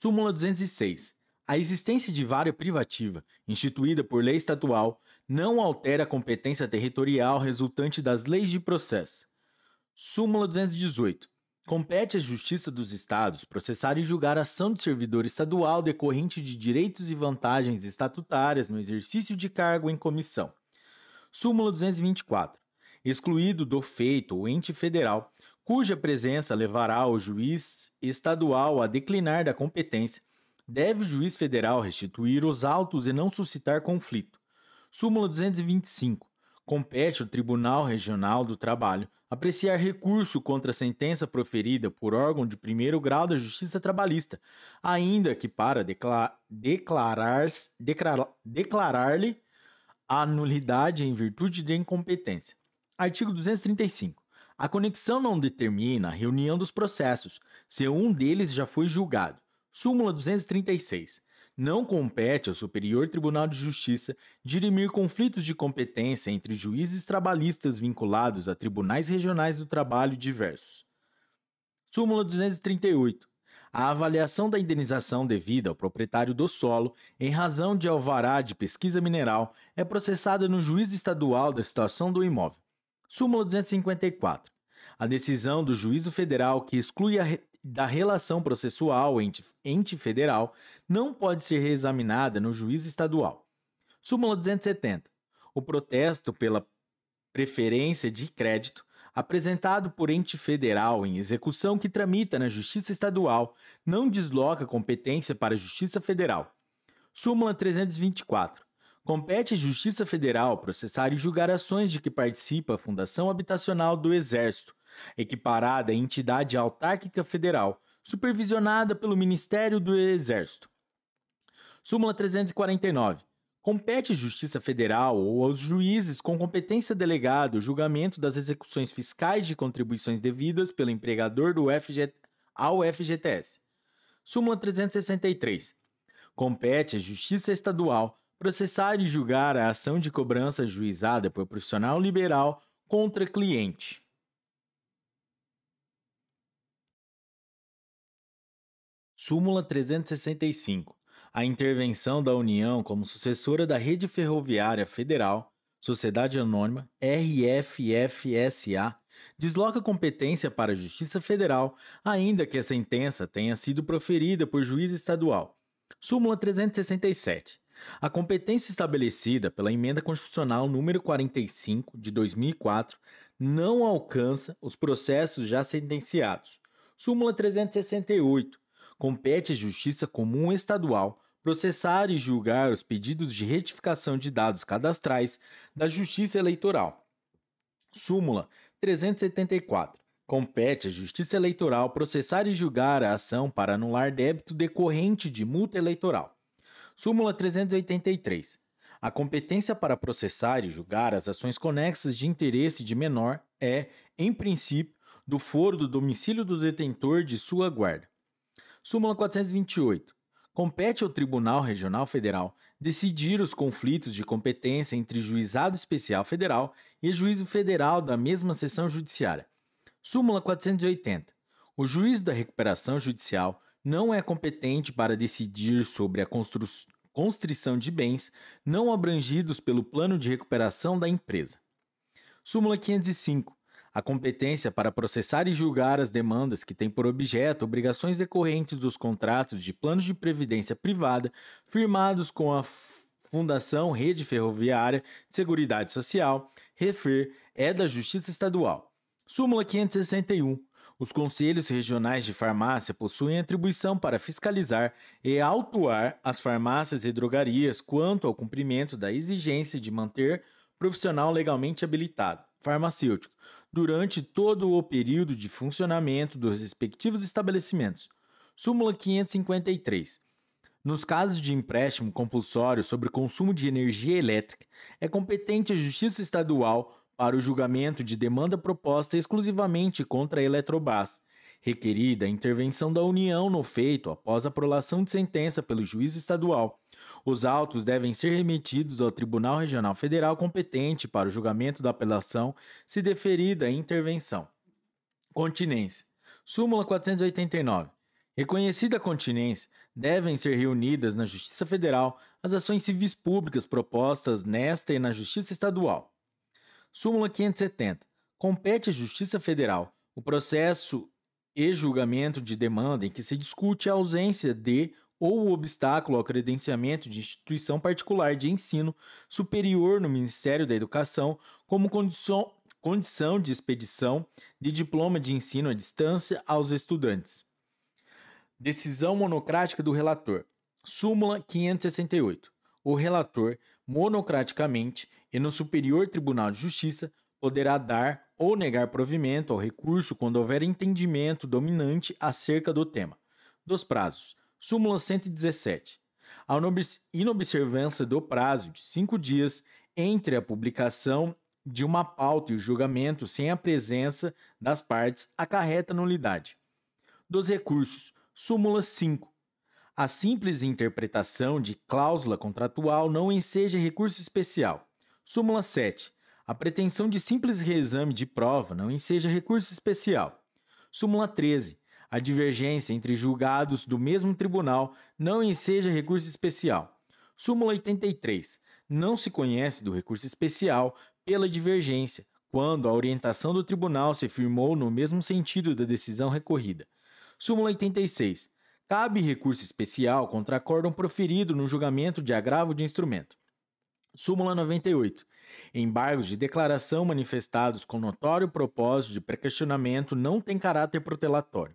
Súmula 206. A existência de vara privativa, instituída por lei estatual, não altera a competência territorial resultante das leis de processo. Súmula 218. Compete à Justiça dos Estados processar e julgar a ação de servidor estadual decorrente de direitos e vantagens estatutárias no exercício de cargo em comissão. Súmula 224. Excluído do feito o ente federal, cuja presença levará o juiz estadual a declinar da competência, deve o juiz federal restituir os autos e não suscitar conflito. Súmula 225 compete ao Tribunal Regional do Trabalho apreciar recurso contra a sentença proferida por órgão de primeiro grau da Justiça Trabalhista, ainda que para declarar, declarar-lhe a nulidade em virtude de incompetência. Artigo 235. A conexão não determina a reunião dos processos, se um deles já foi julgado. Súmula 236. Não compete ao Superior Tribunal de Justiça dirimir conflitos de competência entre juízes trabalhistas vinculados a tribunais regionais do trabalho diversos. Súmula 238. A avaliação da indenização devida ao proprietário do solo em razão de alvará de pesquisa mineral é processada no juiz estadual da situação do imóvel. Súmula 254. A decisão do juízo federal que exclui a da relação processual ente, ente federal não pode ser reexaminada no juiz estadual. Súmula 270. O protesto pela preferência de crédito apresentado por ente federal em execução que tramita na Justiça Estadual não desloca competência para a Justiça Federal. Súmula 324. Compete à Justiça Federal processar e julgar ações de que participa a Fundação Habitacional do Exército, equiparada à entidade autárquica federal, supervisionada pelo Ministério do Exército. Súmula 349. Compete à Justiça Federal ou aos juízes com competência delegada o julgamento das execuções fiscais de contribuições devidas pelo empregador do FG... ao FGTS. Súmula 363. Compete à Justiça Estadual processar e julgar a ação de cobrança juizada por profissional liberal contra cliente. Súmula 365. A intervenção da União como sucessora da Rede Ferroviária Federal, Sociedade Anônima, RFFSA, desloca competência para a Justiça Federal, ainda que a sentença tenha sido proferida por juiz estadual. Súmula 367. A competência estabelecida pela emenda constitucional número 45 de 2004 não alcança os processos já sentenciados. Súmula 368 compete à Justiça Comum Estadual processar e julgar os pedidos de retificação de dados cadastrais da Justiça Eleitoral. Súmula 374. Compete à Justiça Eleitoral processar e julgar a ação para anular débito decorrente de multa eleitoral. Súmula 383. A competência para processar e julgar as ações conexas de interesse de menor é, em princípio, do foro do domicílio do detentor de sua guarda. Súmula 428. Compete ao Tribunal Regional Federal decidir os conflitos de competência entre Juizado Especial Federal e Juízo Federal da mesma seção judiciária. Súmula 480. O juiz da recuperação judicial não é competente para decidir sobre a constrição de bens não abrangidos pelo plano de recuperação da empresa. Súmula 505. A competência para processar e julgar as demandas que têm por objeto obrigações decorrentes dos contratos de planos de previdência privada firmados com a Fundação Rede Ferroviária de Seguridade Social, REFER, é da Justiça Estadual. Súmula 561. Os conselhos regionais de farmácia possuem atribuição para fiscalizar e autuar as farmácias e drogarias quanto ao cumprimento da exigência de manter profissional legalmente habilitado farmacêutico durante todo o período de funcionamento dos respectivos estabelecimentos. Súmula 553. Nos casos de empréstimo compulsório sobre consumo de energia elétrica, é competente a Justiça Estadual para o julgamento de demanda proposta exclusivamente contra a Eletrobras, requerida a intervenção da União no feito após a prolação de sentença pelo juiz estadual, os autos devem ser remetidos ao Tribunal Regional Federal competente para o julgamento da apelação, se deferida a intervenção. Continência. Súmula 489. Reconhecida a continência, devem ser reunidas na Justiça Federal as ações civis públicas propostas nesta e na Justiça Estadual. Súmula 570. Compete à Justiça Federal o processo e julgamento de demanda em que se discute a ausência de ou o obstáculo ao credenciamento de instituição particular de ensino superior no Ministério da Educação como condição, condição de expedição de diploma de ensino à distância aos estudantes. Decisão monocrática do relator. Súmula 568. O relator, monocraticamente e no Superior Tribunal de Justiça, poderá dar ou negar provimento ao recurso quando houver entendimento dominante acerca do tema, dos prazos, súmula 117. A inobservância do prazo de cinco dias entre a publicação de uma pauta e o julgamento sem a presença das partes acarreta nulidade. Dos recursos, súmula 5. A simples interpretação de cláusula contratual não enseja recurso especial. Súmula 7. A pretensão de simples reexame de prova não enseja recurso especial. Súmula 13 a divergência entre julgados do mesmo tribunal não enseja recurso especial. Súmula 83. Não se conhece do recurso especial pela divergência, quando a orientação do tribunal se firmou no mesmo sentido da decisão recorrida. Súmula 86. Cabe recurso especial contra acórdão proferido no julgamento de agravo de instrumento. Súmula 98. Embargos de declaração manifestados com notório propósito de pré-questionamento não têm caráter protelatório.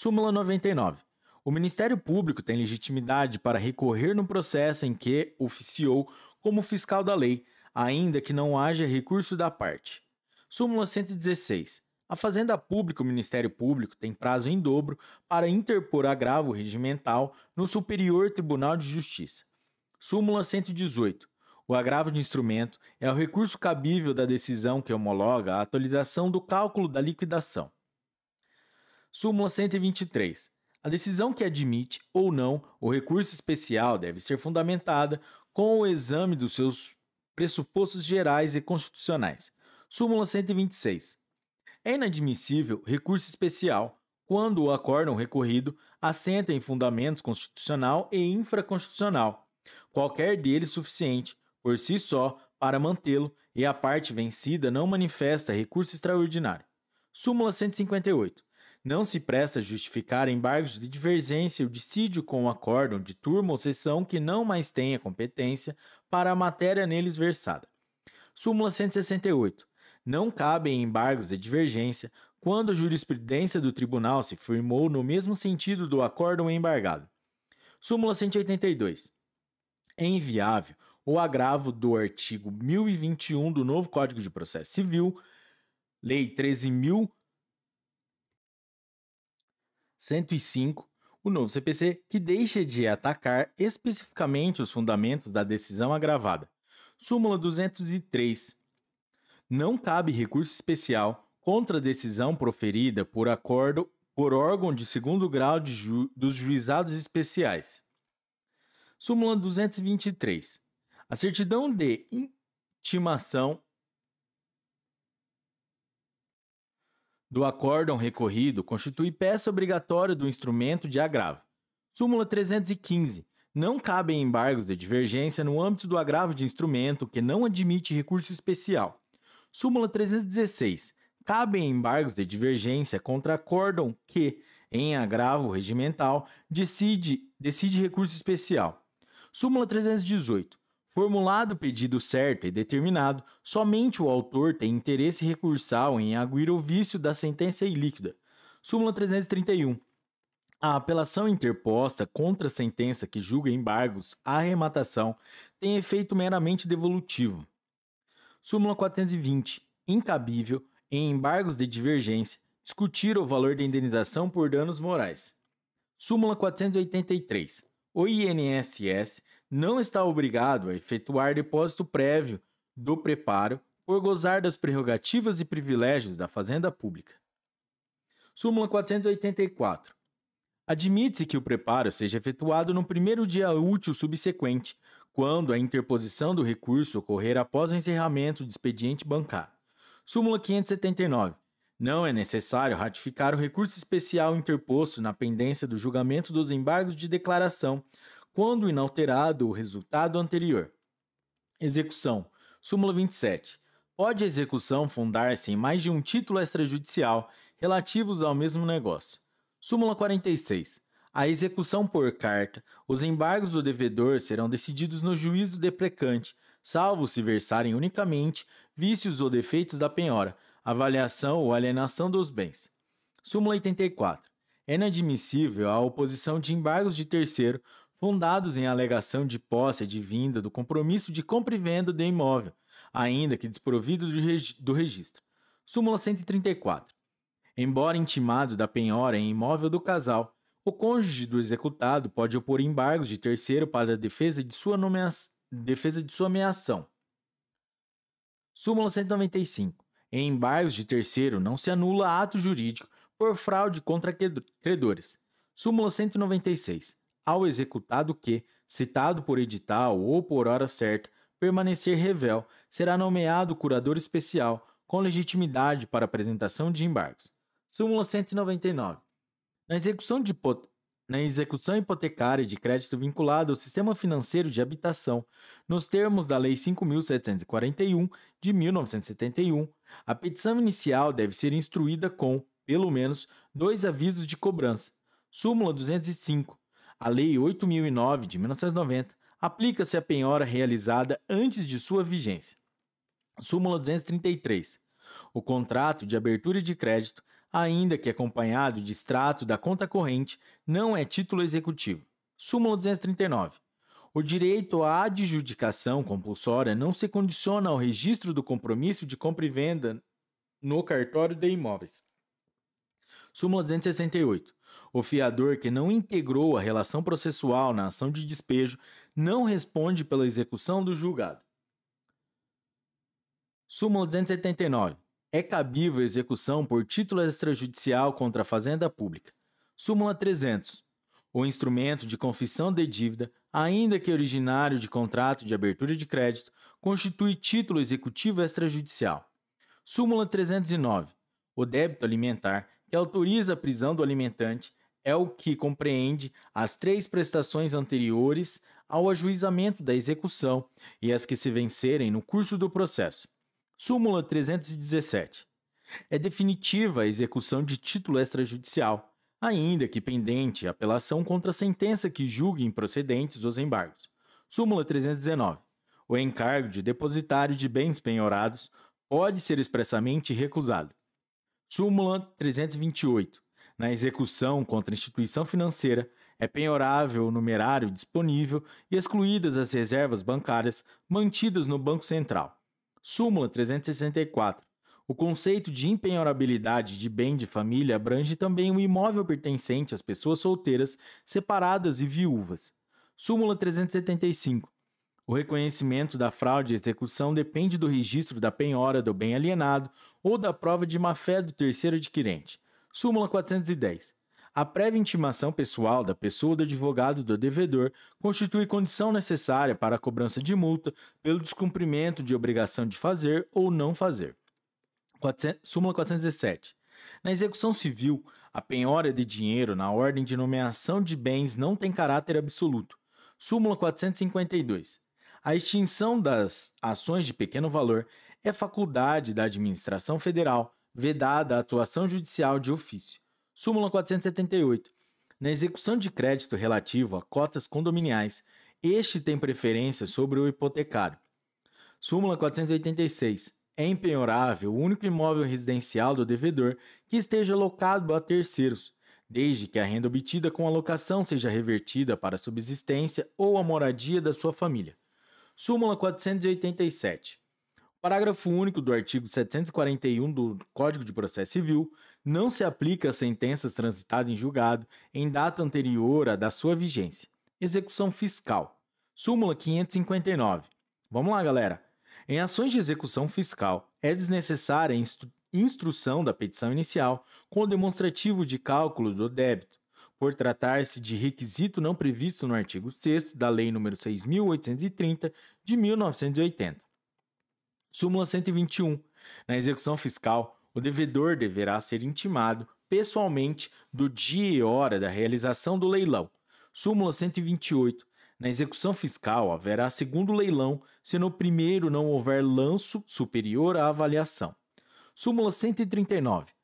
Súmula 99. O Ministério Público tem legitimidade para recorrer no processo em que oficiou como fiscal da lei, ainda que não haja recurso da parte. Súmula 116. A Fazenda Pública e o Ministério Público têm prazo em dobro para interpor agravo regimental no Superior Tribunal de Justiça. Súmula 118. O agravo de instrumento é o recurso cabível da decisão que homologa a atualização do cálculo da liquidação. Súmula 123. A decisão que admite ou não o recurso especial deve ser fundamentada com o exame dos seus pressupostos gerais e constitucionais. Súmula 126. É inadmissível recurso especial quando o acórdão recorrido assenta em fundamentos constitucional e infraconstitucional, qualquer deles suficiente, por si só, para mantê-lo e a parte vencida não manifesta recurso extraordinário. Súmula 158. Não se presta a justificar embargos de divergência ou dissídio com o acórdão de turma ou sessão que não mais tenha competência para a matéria neles versada. Súmula 168. Não cabem embargos de divergência quando a jurisprudência do tribunal se firmou no mesmo sentido do acórdão embargado. Súmula 182. É inviável o agravo do artigo 1021 do novo Código de Processo Civil, Lei 13.000 105, o novo CPC que deixa de atacar especificamente os fundamentos da decisão agravada. Súmula 203. Não cabe recurso especial contra a decisão proferida por acordo por órgão de segundo grau de ju dos juizados especiais. Súmula 223. A certidão de intimação do acórdão recorrido constitui peça obrigatória do instrumento de agravo. Súmula 315. Não cabem embargos de divergência no âmbito do agravo de instrumento que não admite recurso especial. Súmula 316. Cabem embargos de divergência contra acórdão que, em agravo regimental, decide, decide recurso especial. Súmula 318. Formulado o pedido certo e determinado, somente o autor tem interesse recursal em aguir o vício da sentença ilíquida. Súmula 331. A apelação interposta contra a sentença que julga embargos à arrematação tem efeito meramente devolutivo. Súmula 420. Incabível, em embargos de divergência, discutir o valor da indenização por danos morais. Súmula 483. O INSS não está obrigado a efetuar depósito prévio do preparo por gozar das prerrogativas e privilégios da fazenda pública. Súmula 484. Admite-se que o preparo seja efetuado no primeiro dia útil subsequente, quando a interposição do recurso ocorrer após o encerramento do expediente bancário. Súmula 579. Não é necessário ratificar o recurso especial interposto na pendência do julgamento dos embargos de declaração quando inalterado o resultado anterior. Execução. Súmula 27. Pode a execução fundar-se em mais de um título extrajudicial relativos ao mesmo negócio. Súmula 46. A execução por carta, os embargos do devedor serão decididos no juízo deprecante, salvo se versarem unicamente vícios ou defeitos da penhora, avaliação ou alienação dos bens. Súmula 84. É inadmissível a oposição de embargos de terceiro fundados em alegação de posse de vinda do compromisso de compra e venda de imóvel, ainda que desprovido do registro. Súmula 134. Embora intimado da penhora em imóvel do casal, o cônjuge do executado pode opor embargos de terceiro para a defesa de sua, defesa de sua ameação. Súmula 195. Em embargos de terceiro não se anula ato jurídico por fraude contra credores. Súmula 196 ao executado que, citado por edital ou por hora certa, permanecer revel, será nomeado curador especial com legitimidade para apresentação de embargos. Súmula 199. Na execução, de na execução hipotecária de crédito vinculado ao sistema financeiro de habitação, nos termos da Lei 5.741, de 1971, a petição inicial deve ser instruída com, pelo menos, dois avisos de cobrança. Súmula 205, a Lei 8009 de 1990 aplica-se à penhora realizada antes de sua vigência. Súmula 233. O contrato de abertura de crédito, ainda que acompanhado de extrato da conta corrente, não é título executivo. Súmula 239. O direito à adjudicação compulsória não se condiciona ao registro do compromisso de compra e venda no cartório de imóveis. Súmula 268. O fiador que não integrou a relação processual na ação de despejo não responde pela execução do julgado. Súmula 279. É cabível execução por título extrajudicial contra a fazenda pública. Súmula 300. O instrumento de confissão de dívida, ainda que originário de contrato de abertura de crédito, constitui título executivo extrajudicial. Súmula 309. O débito alimentar que autoriza a prisão do alimentante é o que compreende as três prestações anteriores ao ajuizamento da execução e as que se vencerem no curso do processo. Súmula 317. É definitiva a execução de título extrajudicial, ainda que pendente apelação contra a sentença que julgue improcedentes os embargos. Súmula 319. O encargo de depositário de bens penhorados pode ser expressamente recusado Súmula 328. Na execução contra instituição financeira, é penhorável o numerário disponível e excluídas as reservas bancárias mantidas no Banco Central. Súmula 364. O conceito de impenhorabilidade de bem de família abrange também o um imóvel pertencente às pessoas solteiras, separadas e viúvas. Súmula 375. O reconhecimento da fraude e execução depende do registro da penhora do bem alienado ou da prova de má-fé do terceiro adquirente. Súmula 410. A prévia intimação pessoal da pessoa do advogado do devedor constitui condição necessária para a cobrança de multa pelo descumprimento de obrigação de fazer ou não fazer. súmula 417. Na execução civil, a penhora de dinheiro na ordem de nomeação de bens não tem caráter absoluto. Súmula 452. A extinção das ações de pequeno valor é faculdade da administração federal, vedada a atuação judicial de ofício. Súmula 478. Na execução de crédito relativo a cotas condominiais, este tem preferência sobre o hipotecário. Súmula 486. É empenhorável o único imóvel residencial do devedor que esteja locado a terceiros, desde que a renda obtida com a locação seja revertida para a subsistência ou a moradia da sua família. Súmula 487. O parágrafo único do artigo 741 do Código de Processo Civil não se aplica a sentenças transitadas em julgado em data anterior à da sua vigência. Execução fiscal. Súmula 559. Vamos lá, galera. Em ações de execução fiscal, é desnecessária a instru instrução da petição inicial com o demonstrativo de cálculo do débito, por tratar-se de requisito não previsto no artigo 6 da Lei nº 6.830, de 1980. Súmula 121. Na execução fiscal, o devedor deverá ser intimado pessoalmente do dia e hora da realização do leilão. Súmula 128. Na execução fiscal, haverá segundo leilão se no primeiro não houver lanço superior à avaliação. Súmula 139.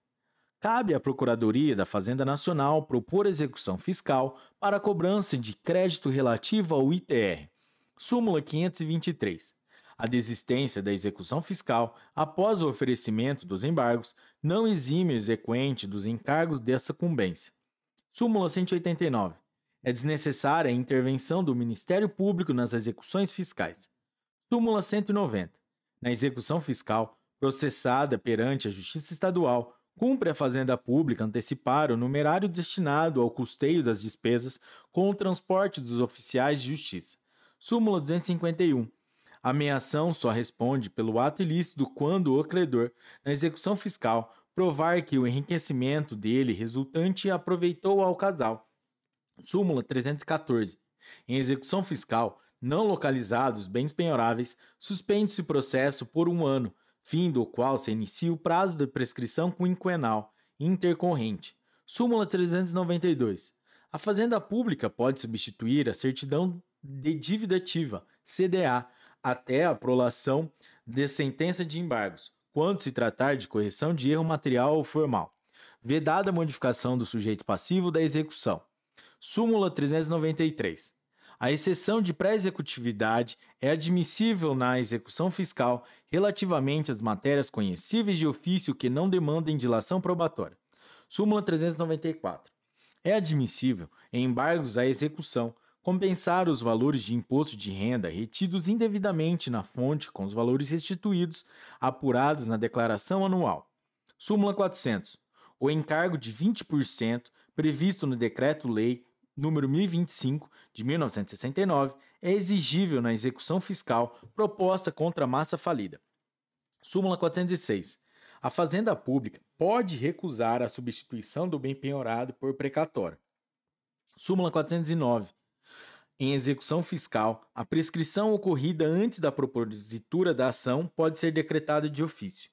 Cabe à Procuradoria da Fazenda Nacional propor execução fiscal para a cobrança de crédito relativo ao ITR. Súmula 523. A desistência da execução fiscal após o oferecimento dos embargos não exime o exequente dos encargos dessa cumbência. Súmula 189. É desnecessária a intervenção do Ministério Público nas execuções fiscais. Súmula 190. Na execução fiscal processada perante a Justiça Estadual, Cumpre a Fazenda Pública antecipar o numerário destinado ao custeio das despesas com o transporte dos oficiais de justiça. Súmula 251. A ameação só responde pelo ato ilícito quando o credor, na execução fiscal, provar que o enriquecimento dele resultante aproveitou ao casal. Súmula 314. Em execução fiscal, não localizados bens penhoráveis, suspende-se processo por um ano, fim do qual se inicia o prazo de prescrição quinquenal intercorrente. Súmula 392. A Fazenda Pública pode substituir a certidão de dívida ativa, CDA, até a prolação de sentença de embargos, quando se tratar de correção de erro material ou formal, vedada a modificação do sujeito passivo da execução. Súmula 393. A exceção de pré-executividade é admissível na execução fiscal relativamente às matérias conhecíveis de ofício que não demandem dilação probatória. Súmula 394. É admissível, em embargos à execução, compensar os valores de imposto de renda retidos indevidamente na fonte com os valores restituídos apurados na declaração anual. Súmula 400. O encargo de 20% previsto no decreto-lei número 1025 de 1969 é exigível na execução fiscal proposta contra a massa falida. Súmula 406. A fazenda pública pode recusar a substituição do bem penhorado por precatório. Súmula 409. Em execução fiscal, a prescrição ocorrida antes da propositura da ação pode ser decretada de ofício.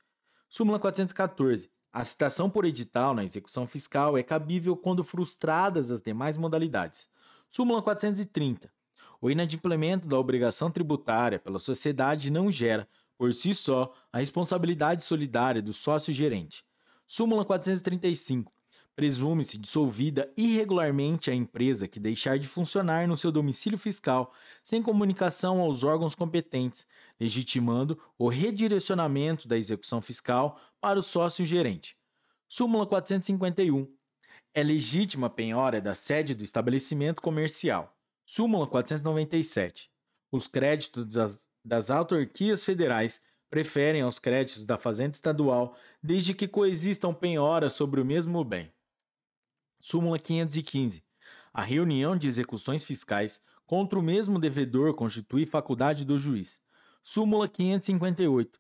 Súmula 414. A citação por edital na execução fiscal é cabível quando frustradas as demais modalidades. Súmula 430. O inadimplemento da obrigação tributária pela sociedade não gera, por si só, a responsabilidade solidária do sócio gerente. Súmula 435 presume-se dissolvida irregularmente a empresa que deixar de funcionar no seu domicílio fiscal, sem comunicação aos órgãos competentes, legitimando o redirecionamento da execução fiscal para o sócio gerente. Súmula 451. É legítima a penhora da sede do estabelecimento comercial. Súmula 497. Os créditos das, das autarquias federais preferem aos créditos da Fazenda Estadual, desde que coexistam penhoras sobre o mesmo bem. Súmula 515. A reunião de execuções fiscais contra o mesmo devedor constitui faculdade do juiz. Súmula 558.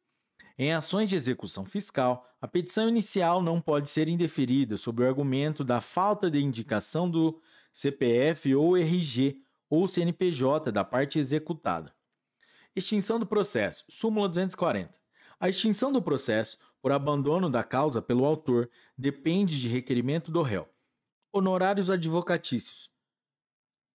Em ações de execução fiscal, a petição inicial não pode ser indeferida sob o argumento da falta de indicação do CPF ou RG ou CNPJ da parte executada. Extinção do processo. Súmula 240. A extinção do processo por abandono da causa pelo autor depende de requerimento do réu. Honorários advocatícios.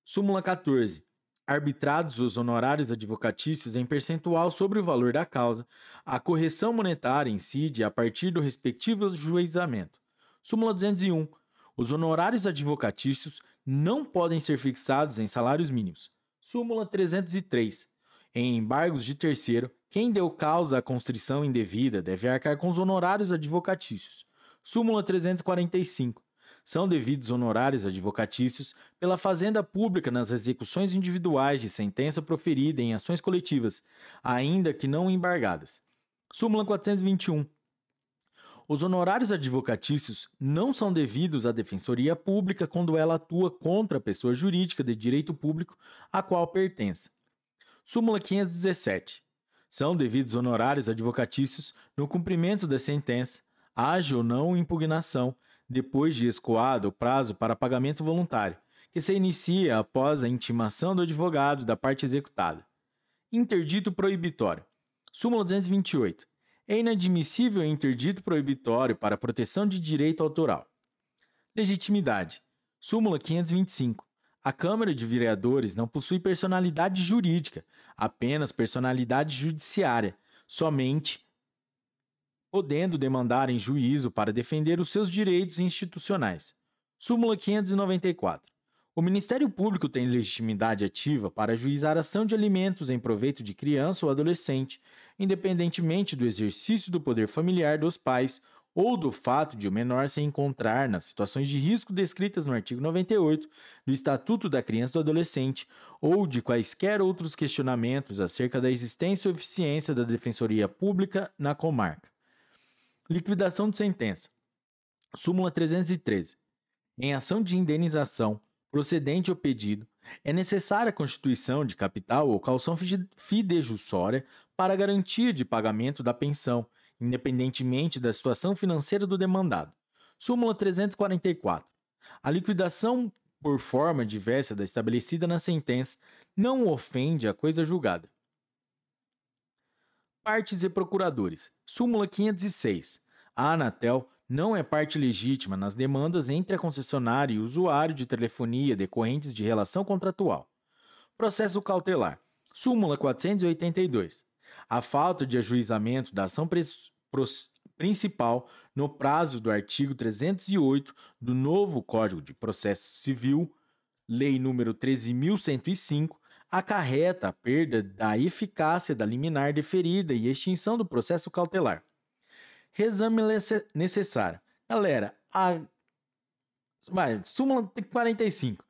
Súmula 14. Arbitrados os honorários advocatícios em percentual sobre o valor da causa, a correção monetária incide a partir do respectivo juizamento. Súmula 201. Os honorários advocatícios não podem ser fixados em salários mínimos. Súmula 303. Em embargos de terceiro, quem deu causa à constrição indevida deve arcar com os honorários advocatícios. Súmula 345. São devidos honorários advocatícios pela fazenda pública nas execuções individuais de sentença proferida em ações coletivas, ainda que não embargadas. Súmula 421. Os honorários advocatícios não são devidos à defensoria pública quando ela atua contra a pessoa jurídica de direito público a qual pertence. Súmula 517. São devidos honorários advocatícios no cumprimento da sentença, haja ou não impugnação, depois de escoado o prazo para pagamento voluntário, que se inicia após a intimação do advogado da parte executada. Interdito proibitório. Súmula 228. É inadmissível interdito proibitório para proteção de direito autoral. Legitimidade. Súmula 525. A Câmara de Vereadores não possui personalidade jurídica, apenas personalidade judiciária, somente podendo demandar em juízo para defender os seus direitos institucionais. Súmula 594. O Ministério Público tem legitimidade ativa para ajuizar ação de alimentos em proveito de criança ou adolescente, independentemente do exercício do poder familiar dos pais ou do fato de o menor se encontrar nas situações de risco descritas no artigo 98 do Estatuto da Criança e do Adolescente ou de quaisquer outros questionamentos acerca da existência ou eficiência da Defensoria Pública na comarca. Liquidação de sentença. Súmula 313. Em ação de indenização, procedente ao pedido, é necessária a constituição de capital ou calção fidejussória para garantia de pagamento da pensão, independentemente da situação financeira do demandado. Súmula 344. A liquidação por forma diversa da estabelecida na sentença não ofende a coisa julgada. Partes e procuradores. Súmula 506. A Anatel não é parte legítima nas demandas entre a concessionária e o usuário de telefonia decorrentes de relação contratual. Processo cautelar. Súmula 482. A falta de ajuizamento da ação principal no prazo do artigo 308 do novo Código de Processo Civil, Lei nº 13105, acarreta a perda da eficácia da liminar deferida e extinção do processo cautelar. Reexame necessário. Galera, a vai, súmula 45.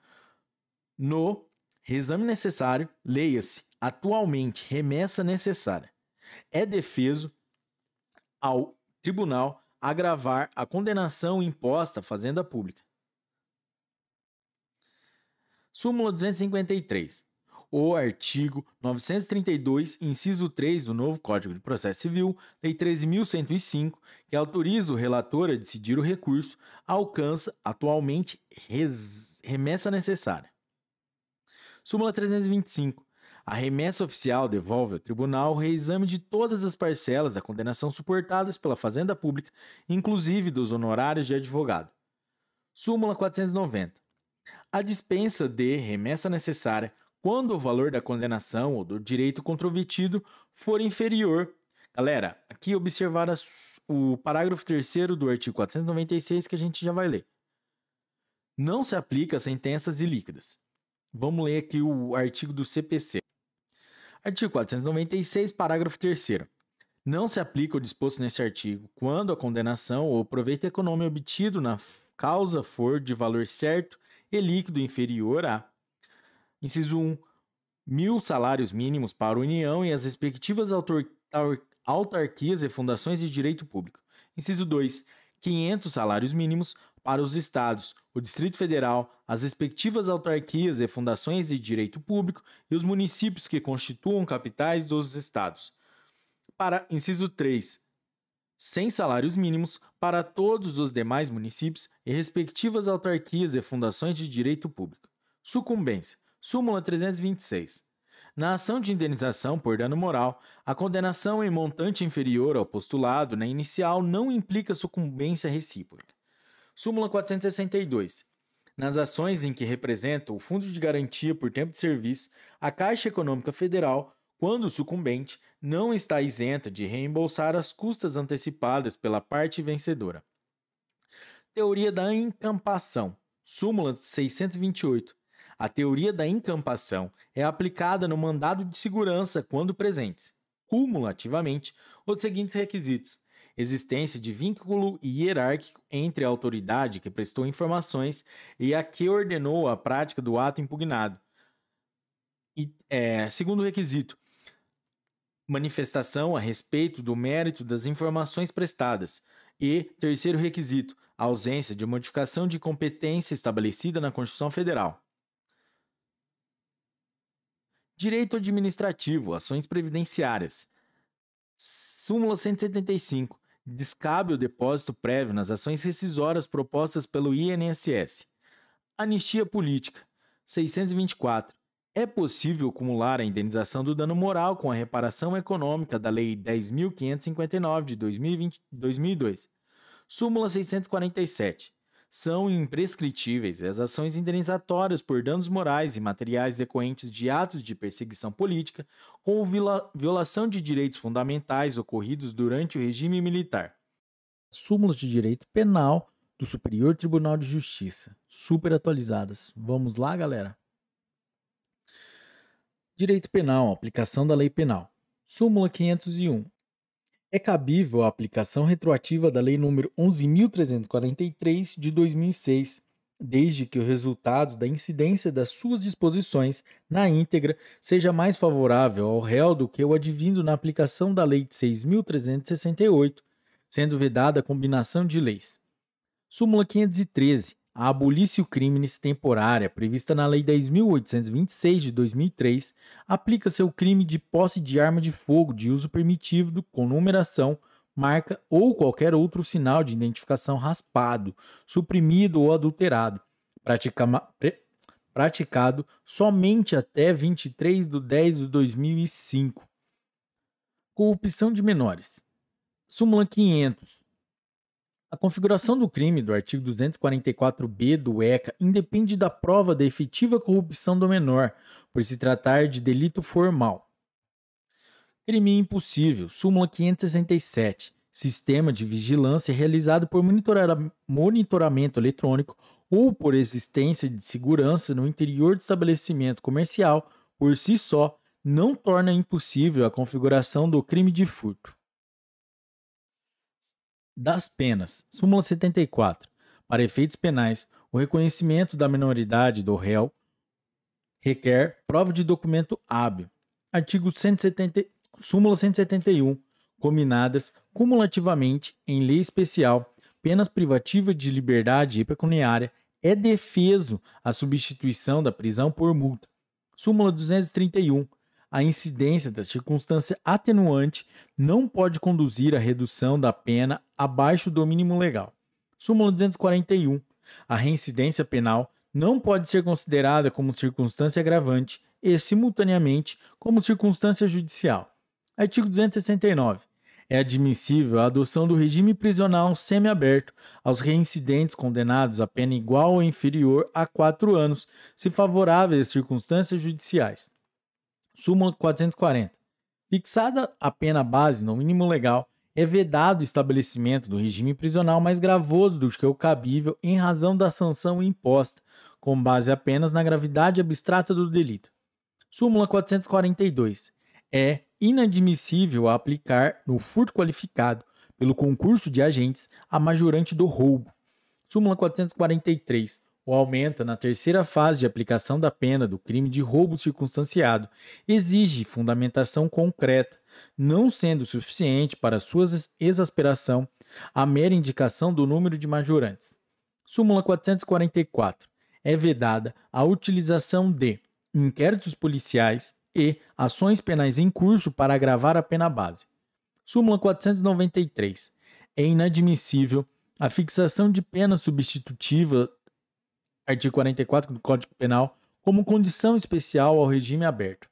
No reexame necessário, leia-se atualmente remessa necessária. É defeso ao tribunal agravar a condenação imposta à fazenda pública. Súmula 253 o artigo 932, inciso 3 do novo Código de Processo Civil, Lei 13.105, que autoriza o relator a decidir o recurso, alcança atualmente remessa necessária. Súmula 325. A remessa oficial devolve ao tribunal o reexame de todas as parcelas da condenação suportadas pela Fazenda Pública, inclusive dos honorários de advogado. Súmula 490. A dispensa de remessa necessária quando o valor da condenação ou do direito controvertido for inferior. Galera, aqui observar o parágrafo 3 do artigo 496 que a gente já vai ler. Não se aplica a sentenças ilíquidas. Vamos ler aqui o artigo do CPC. Artigo 496, parágrafo 3 não se aplica o disposto nesse artigo quando a condenação ou proveito econômico obtido na causa for de valor certo e líquido inferior a Inciso 1. Mil salários mínimos para a União e as respectivas autarquias e fundações de direito público. Inciso 2. 500 salários mínimos para os estados, o Distrito Federal, as respectivas autarquias e fundações de direito público e os municípios que constituam capitais dos estados. Para inciso 3, 100 salários mínimos para todos os demais municípios e respectivas autarquias e fundações de direito público. Sucumbência. Súmula 326. Na ação de indenização por dano moral, a condenação em montante inferior ao postulado na né, inicial não implica sucumbência recíproca. Súmula 462. Nas ações em que representa o Fundo de Garantia por Tempo de Serviço, a Caixa Econômica Federal, quando sucumbente, não está isenta de reembolsar as custas antecipadas pela parte vencedora. Teoria da encampação. Súmula 628. A teoria da encampação é aplicada no mandado de segurança quando presentes, cumulativamente, os seguintes requisitos: existência de vínculo hierárquico entre a autoridade que prestou informações e a que ordenou a prática do ato impugnado. E, é, segundo requisito, manifestação a respeito do mérito das informações prestadas. E terceiro requisito, ausência de modificação de competência estabelecida na Constituição Federal. Direito administrativo, ações previdenciárias. Súmula 175. Descabe o depósito prévio nas ações rescisórias propostas pelo INSS. Anistia política. 624. É possível acumular a indenização do dano moral com a reparação econômica da Lei 10.559 de 2020, 2002. Súmula 647 são imprescritíveis as ações indenizatórias por danos morais e materiais decorrentes de atos de perseguição política ou violação de direitos fundamentais ocorridos durante o regime militar. Súmulas de direito penal do Superior Tribunal de Justiça, super atualizadas. Vamos lá, galera. Direito penal, aplicação da lei penal. Súmula 501 é cabível a aplicação retroativa da Lei Número 11.343 de 2006, desde que o resultado da incidência das suas disposições na íntegra seja mais favorável ao réu do que o advindo na aplicação da Lei 6.368, sendo vedada a combinação de leis. Súmula 513 a abolício criminis temporária, prevista na Lei 10.826 de 2003, aplica-se ao crime de posse de arma de fogo de uso permitido com numeração, marca ou qualquer outro sinal de identificação raspado, suprimido ou adulterado, praticado somente até 23 de 10 de 2005. Corrupção de menores. Súmula 500 a configuração do crime do artigo 244b do ECA independe da prova da efetiva corrupção do menor, por se tratar de delito formal. Crime impossível, súmula 567. Sistema de vigilância realizado por monitoramento eletrônico ou por existência de segurança no interior de estabelecimento comercial, por si só, não torna impossível a configuração do crime de furto das penas. Súmula 74. Para efeitos penais, o reconhecimento da minoridade do réu requer prova de documento hábil. Artigo 170, súmula 171. Combinadas cumulativamente em lei especial, penas privativas de liberdade e pecuniária é defeso a substituição da prisão por multa. Súmula 231 a incidência da circunstância atenuante não pode conduzir à redução da pena abaixo do mínimo legal. Súmula 241. A reincidência penal não pode ser considerada como circunstância agravante e, simultaneamente, como circunstância judicial. Artigo 269. É admissível a adoção do regime prisional semiaberto aos reincidentes condenados a pena igual ou inferior a quatro anos, se favoráveis às circunstâncias judiciais súmula 440. Fixada a pena base no mínimo legal, é vedado o estabelecimento do regime prisional mais gravoso do que o cabível em razão da sanção imposta, com base apenas na gravidade abstrata do delito. Súmula 442. É inadmissível aplicar no furto qualificado pelo concurso de agentes a majorante do roubo. Súmula 443. O aumento na terceira fase de aplicação da pena do crime de roubo circunstanciado exige fundamentação concreta, não sendo suficiente para sua exasperação a mera indicação do número de majorantes. Súmula 444. É vedada a utilização de inquéritos policiais e ações penais em curso para agravar a pena base. Súmula 493. É inadmissível a fixação de pena substitutiva artigo 44 do Código Penal, como condição especial ao regime aberto.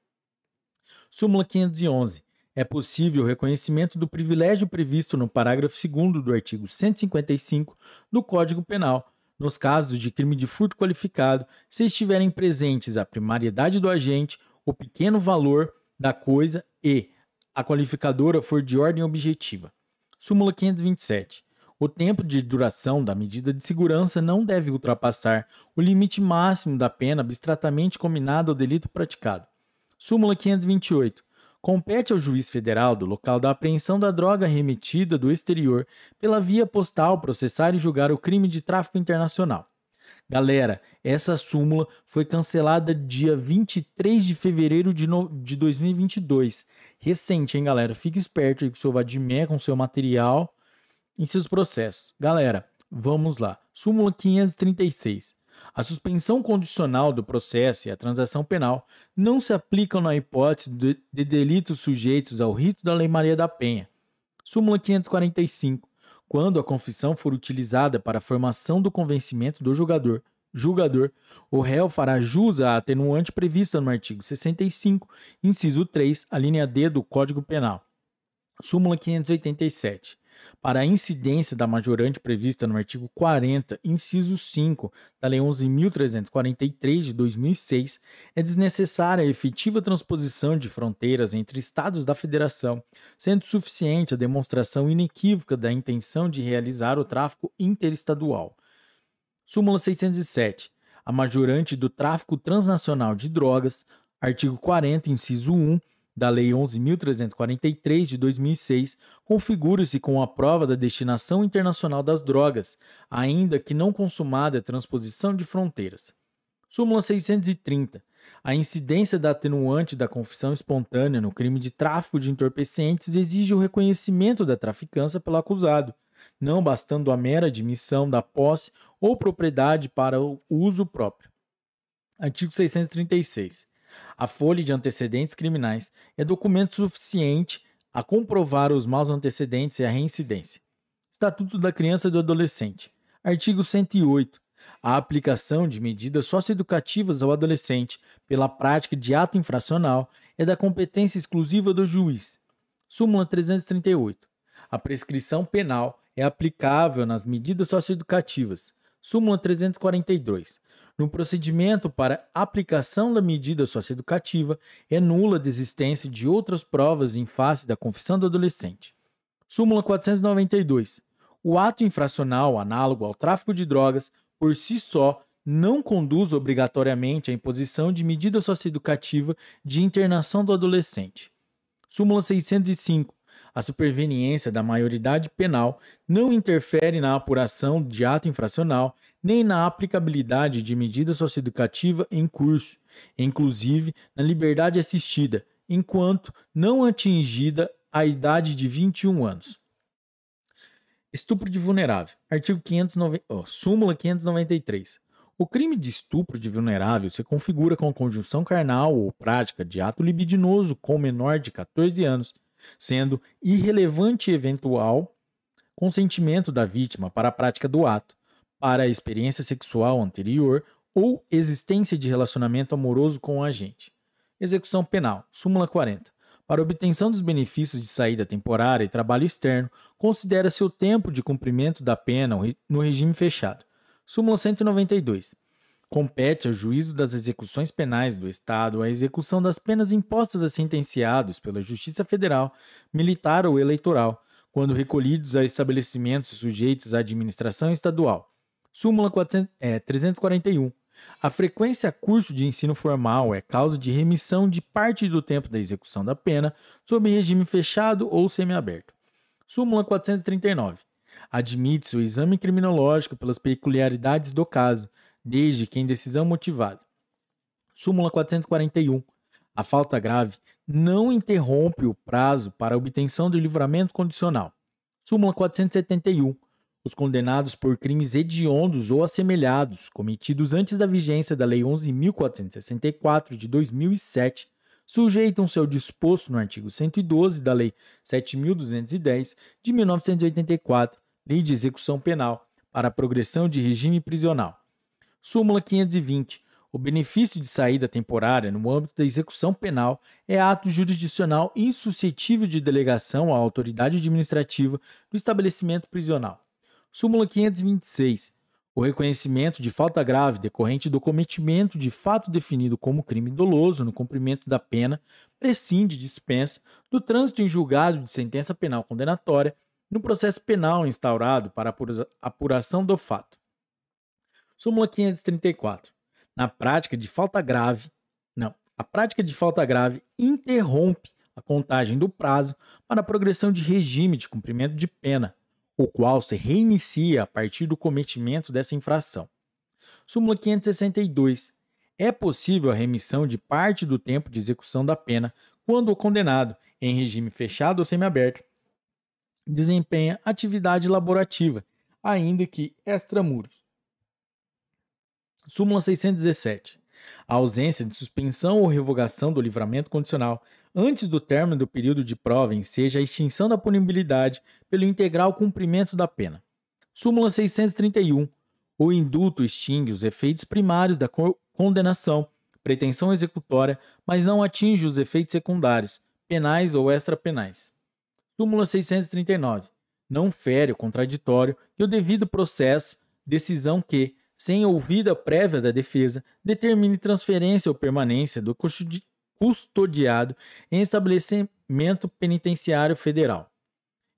Súmula 511. É possível o reconhecimento do privilégio previsto no parágrafo 2 do artigo 155 do Código Penal, nos casos de crime de furto qualificado, se estiverem presentes a primariedade do agente, o pequeno valor da coisa e a qualificadora for de ordem objetiva. Súmula 527. O tempo de duração da medida de segurança não deve ultrapassar o limite máximo da pena abstratamente combinada ao delito praticado. Súmula 528. Compete ao juiz federal do local da apreensão da droga remetida do exterior pela via postal processar e julgar o crime de tráfico internacional. Galera, essa súmula foi cancelada dia 23 de fevereiro de, no... de 2022. Recente, hein, galera? Fique esperto aí com o seu Vadimé, com o seu material em seus processos. Galera, vamos lá. Súmula 536. A suspensão condicional do processo e a transação penal não se aplicam na hipótese de, de delitos sujeitos ao rito da Lei Maria da Penha. Súmula 545. Quando a confissão for utilizada para a formação do convencimento do julgador, julgador, o réu fará jus à atenuante prevista no artigo 65, inciso 3, alínea linha D do Código Penal. Súmula 587 para a incidência da majorante prevista no artigo 40, inciso 5 da Lei 11.343 de 2006, é desnecessária a efetiva transposição de fronteiras entre Estados da Federação, sendo suficiente a demonstração inequívoca da intenção de realizar o tráfico interestadual. Súmula 607. A majorante do tráfico transnacional de drogas, artigo 40, inciso 1 da Lei 11.343 de 2006 configure-se com a prova da destinação internacional das drogas, ainda que não consumada a transposição de fronteiras. Súmula 630. A incidência da atenuante da confissão espontânea no crime de tráfico de entorpecentes exige o reconhecimento da traficância pelo acusado, não bastando a mera admissão da posse ou propriedade para o uso próprio. Artigo 636. A folha de antecedentes criminais é documento suficiente a comprovar os maus antecedentes e a reincidência. Estatuto da Criança e do Adolescente. Artigo 108. A aplicação de medidas socioeducativas ao adolescente pela prática de ato infracional é da competência exclusiva do juiz. Súmula 338. A prescrição penal é aplicável nas medidas socioeducativas. Súmula 342 no procedimento para aplicação da medida socioeducativa, é nula a desistência de outras provas em face da confissão do adolescente. Súmula 492. O ato infracional análogo ao tráfico de drogas, por si só, não conduz obrigatoriamente à imposição de medida socioeducativa de internação do adolescente. Súmula 605 a superveniência da maioridade penal não interfere na apuração de ato infracional nem na aplicabilidade de medida socioeducativa em curso, inclusive na liberdade assistida, enquanto não atingida a idade de 21 anos. Estupro de vulnerável. Artigo 590, oh, súmula 593. O crime de estupro de vulnerável se configura com conjunção carnal ou prática de ato libidinoso com menor de 14 anos sendo irrelevante eventual consentimento da vítima para a prática do ato, para a experiência sexual anterior ou existência de relacionamento amoroso com o agente. Execução penal, súmula 40. Para obtenção dos benefícios de saída temporária e trabalho externo, considera-se o tempo de cumprimento da pena no regime fechado. Súmula 192. Compete ao juízo das execuções penais do Estado a execução das penas impostas a sentenciados pela Justiça Federal, militar ou eleitoral, quando recolhidos a estabelecimentos sujeitos à administração estadual. Súmula 400, é, 341. A frequência a curso de ensino formal é causa de remissão de parte do tempo da execução da pena sob regime fechado ou semiaberto. Súmula 439. Admite-se o exame criminológico pelas peculiaridades do caso, desde que em decisão motivada. Súmula 441. A falta grave não interrompe o prazo para obtenção de livramento condicional. Súmula 471. Os condenados por crimes hediondos ou assemelhados, cometidos antes da vigência da Lei 11.464 de 2007, sujeitam-se ao disposto no artigo 112 da Lei 7.210 de 1984, Lei de Execução Penal, para progressão de regime prisional. Súmula 520. O benefício de saída temporária no âmbito da execução penal é ato jurisdicional insuscetível de delegação à autoridade administrativa do estabelecimento prisional. Súmula 526. O reconhecimento de falta grave decorrente do cometimento de fato definido como crime doloso no cumprimento da pena prescinde dispensa do trânsito em julgado de sentença penal condenatória no processo penal instaurado para apuração do fato súmula 534. Na prática de falta grave, não, a prática de falta grave interrompe a contagem do prazo para a progressão de regime de cumprimento de pena, o qual se reinicia a partir do cometimento dessa infração. Súmula 562. É possível a remissão de parte do tempo de execução da pena quando o condenado, em regime fechado ou semiaberto, desempenha atividade laborativa, ainda que extramuros. Súmula 617. A ausência de suspensão ou revogação do livramento condicional antes do término do período de prova enseja a é extinção da punibilidade pelo integral cumprimento da pena. Súmula 631. O indulto extingue os efeitos primários da condenação, pretensão executória, mas não atinge os efeitos secundários, penais ou extrapenais. Súmula 639. Não fere o contraditório e o devido processo, decisão que, sem ouvida prévia da defesa, determine transferência ou permanência do custodiado em estabelecimento penitenciário federal.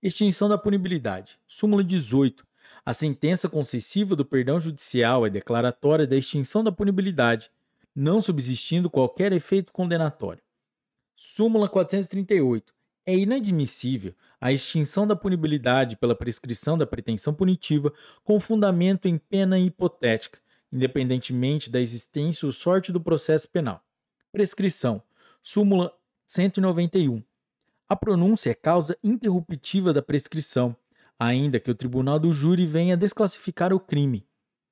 Extinção da punibilidade. Súmula 18. A sentença concessiva do perdão judicial é declaratória da extinção da punibilidade, não subsistindo qualquer efeito condenatório. Súmula 438. É inadmissível a extinção da punibilidade pela prescrição da pretensão punitiva com fundamento em pena hipotética, independentemente da existência ou sorte do processo penal. Prescrição. Súmula 191. A pronúncia é causa interruptiva da prescrição, ainda que o tribunal do júri venha desclassificar o crime.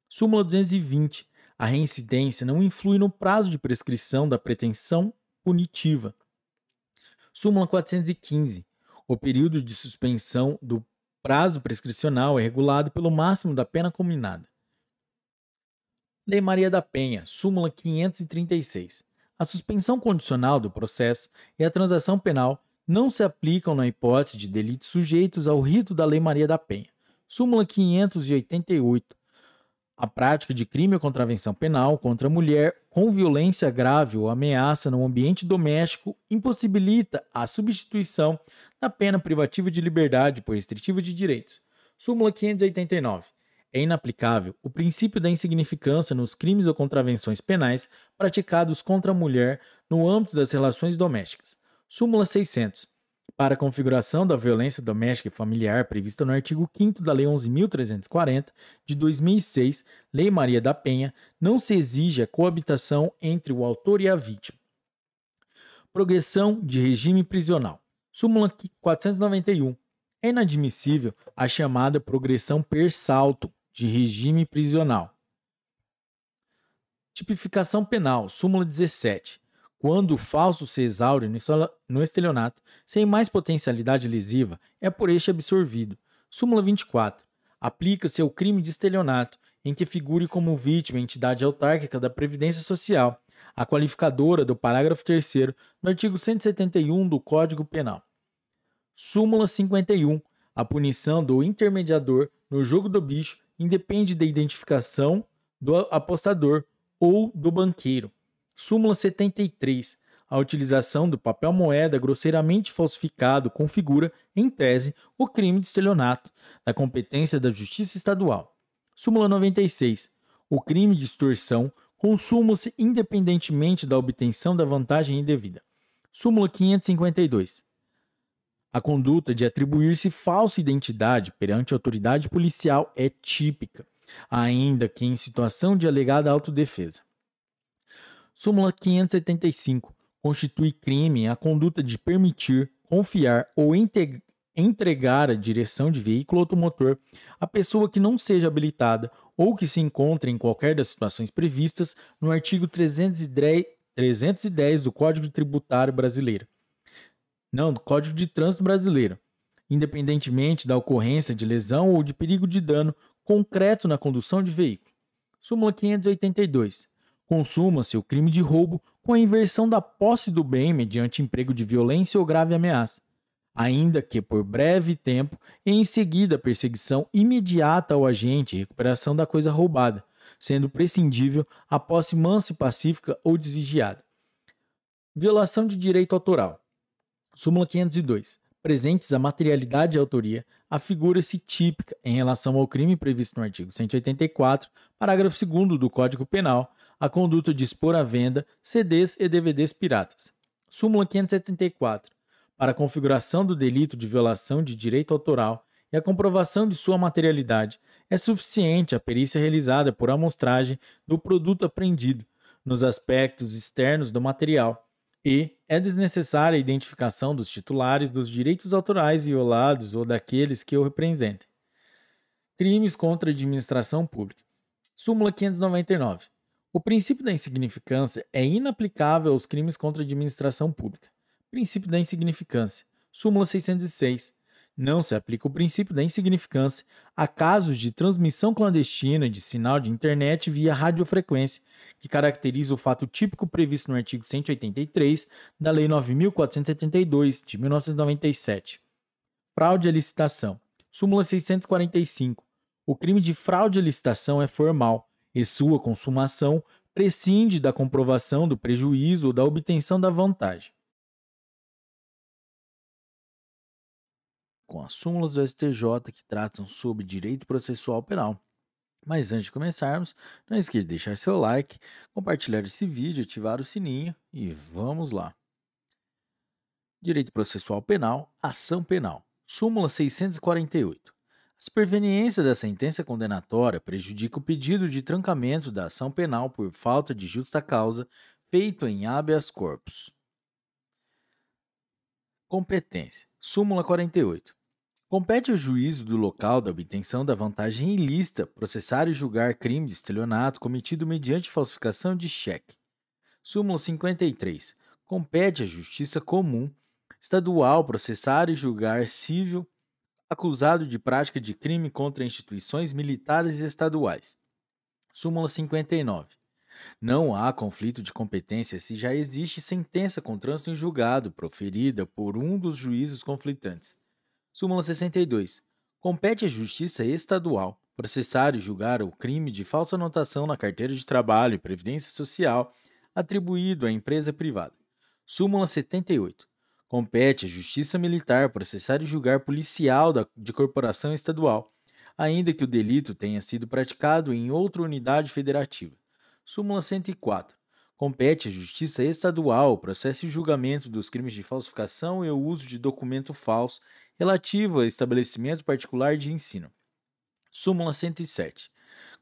Súmula 220. A reincidência não influi no prazo de prescrição da pretensão punitiva. Súmula 415. O período de suspensão do prazo prescricional é regulado pelo máximo da pena combinada. Lei Maria da Penha, súmula 536. A suspensão condicional do processo e a transação penal não se aplicam na hipótese de delitos sujeitos ao rito da Lei Maria da Penha. Súmula 588 a prática de crime ou contravenção penal contra a mulher com violência grave ou ameaça no ambiente doméstico impossibilita a substituição da pena privativa de liberdade por restritiva de direitos. Súmula 589. É inaplicável o princípio da insignificância nos crimes ou contravenções penais praticados contra a mulher no âmbito das relações domésticas. Súmula 600 para a configuração da violência doméstica e familiar prevista no artigo 5 da Lei 11.340, de 2006, Lei Maria da Penha, não se exige a coabitação entre o autor e a vítima. Progressão de regime prisional. Súmula 491. É inadmissível a chamada progressão per salto de regime prisional. Tipificação penal. Súmula 17. Quando o falso se exaure no estelionato, sem mais potencialidade lesiva, é por este absorvido. Súmula 24. Aplica-se ao crime de estelionato, em que figure como vítima a entidade autárquica da Previdência Social, a qualificadora do parágrafo 3 do artigo 171 do Código Penal. Súmula 51. A punição do intermediador no jogo do bicho independe da identificação do apostador ou do banqueiro. Súmula 73. A utilização do papel moeda grosseiramente falsificado configura, em tese, o crime de estelionato, da competência da Justiça Estadual. Súmula 96. O crime de extorsão consuma-se independentemente da obtenção da vantagem indevida. Súmula 552. A conduta de atribuir-se falsa identidade perante a autoridade policial é típica, ainda que em situação de alegada autodefesa súmula 585 constitui crime a conduta de permitir, confiar ou entregar a direção de veículo automotor a pessoa que não seja habilitada ou que se encontre em qualquer das situações previstas no artigo 310, 310 do Código Tributário Brasileiro. Não, do Código de Trânsito Brasileiro. Independentemente da ocorrência de lesão ou de perigo de dano concreto na condução de veículo. Súmula 582. Consuma-se o crime de roubo com a inversão da posse do bem mediante emprego de violência ou grave ameaça, ainda que por breve tempo, e em seguida perseguição imediata ao agente e recuperação da coisa roubada, sendo prescindível a posse mansa e pacífica ou desvigiada. Violação de direito autoral. Súmula 502. Presentes a materialidade e a autoria, afigura-se típica em relação ao crime previsto no artigo 184, parágrafo 2 do Código Penal, a conduta de expor à venda CDs e DVDs piratas. Súmula 574. Para a configuração do delito de violação de direito autoral e a comprovação de sua materialidade, é suficiente a perícia realizada por amostragem do produto apreendido nos aspectos externos do material e é desnecessária a identificação dos titulares dos direitos autorais violados ou daqueles que o representem. Crimes contra a administração pública. Súmula 599. O princípio da insignificância é inaplicável aos crimes contra a administração pública. Princípio da insignificância. Súmula 606. Não se aplica o princípio da insignificância a casos de transmissão clandestina de sinal de internet via radiofrequência, que caracteriza o fato típico previsto no artigo 183 da Lei 9472 de 1997. Fraude à licitação. Súmula 645. O crime de fraude à licitação é formal e sua consumação prescinde da comprovação do prejuízo ou da obtenção da vantagem. Com as súmulas do STJ que tratam sobre direito processual penal. Mas antes de começarmos, não esqueça de deixar seu like, compartilhar esse vídeo, ativar o sininho e vamos lá. Direito processual penal, ação penal. Súmula 648. A superveniência da sentença condenatória prejudica o pedido de trancamento da ação penal por falta de justa causa feito em habeas corpus. Competência. Súmula 48. Compete ao juízo do local da obtenção da vantagem ilícita processar e julgar crime de estelionato cometido mediante falsificação de cheque. Súmula 53. Compete à Justiça Comum Estadual processar e julgar civil acusado de prática de crime contra instituições militares e estaduais. Súmula 59. Não há conflito de competência se já existe sentença com trânsito em julgado proferida por um dos juízes conflitantes. Súmula 62. Compete à Justiça Estadual processar e julgar o crime de falsa anotação na carteira de trabalho e previdência social atribuído à empresa privada. Súmula 78. Compete à Justiça Militar processar e julgar policial da, de corporação estadual, ainda que o delito tenha sido praticado em outra unidade federativa. Súmula 104. Compete à Justiça Estadual o processo e julgamento dos crimes de falsificação e o uso de documento falso relativo a estabelecimento particular de ensino. Súmula 107.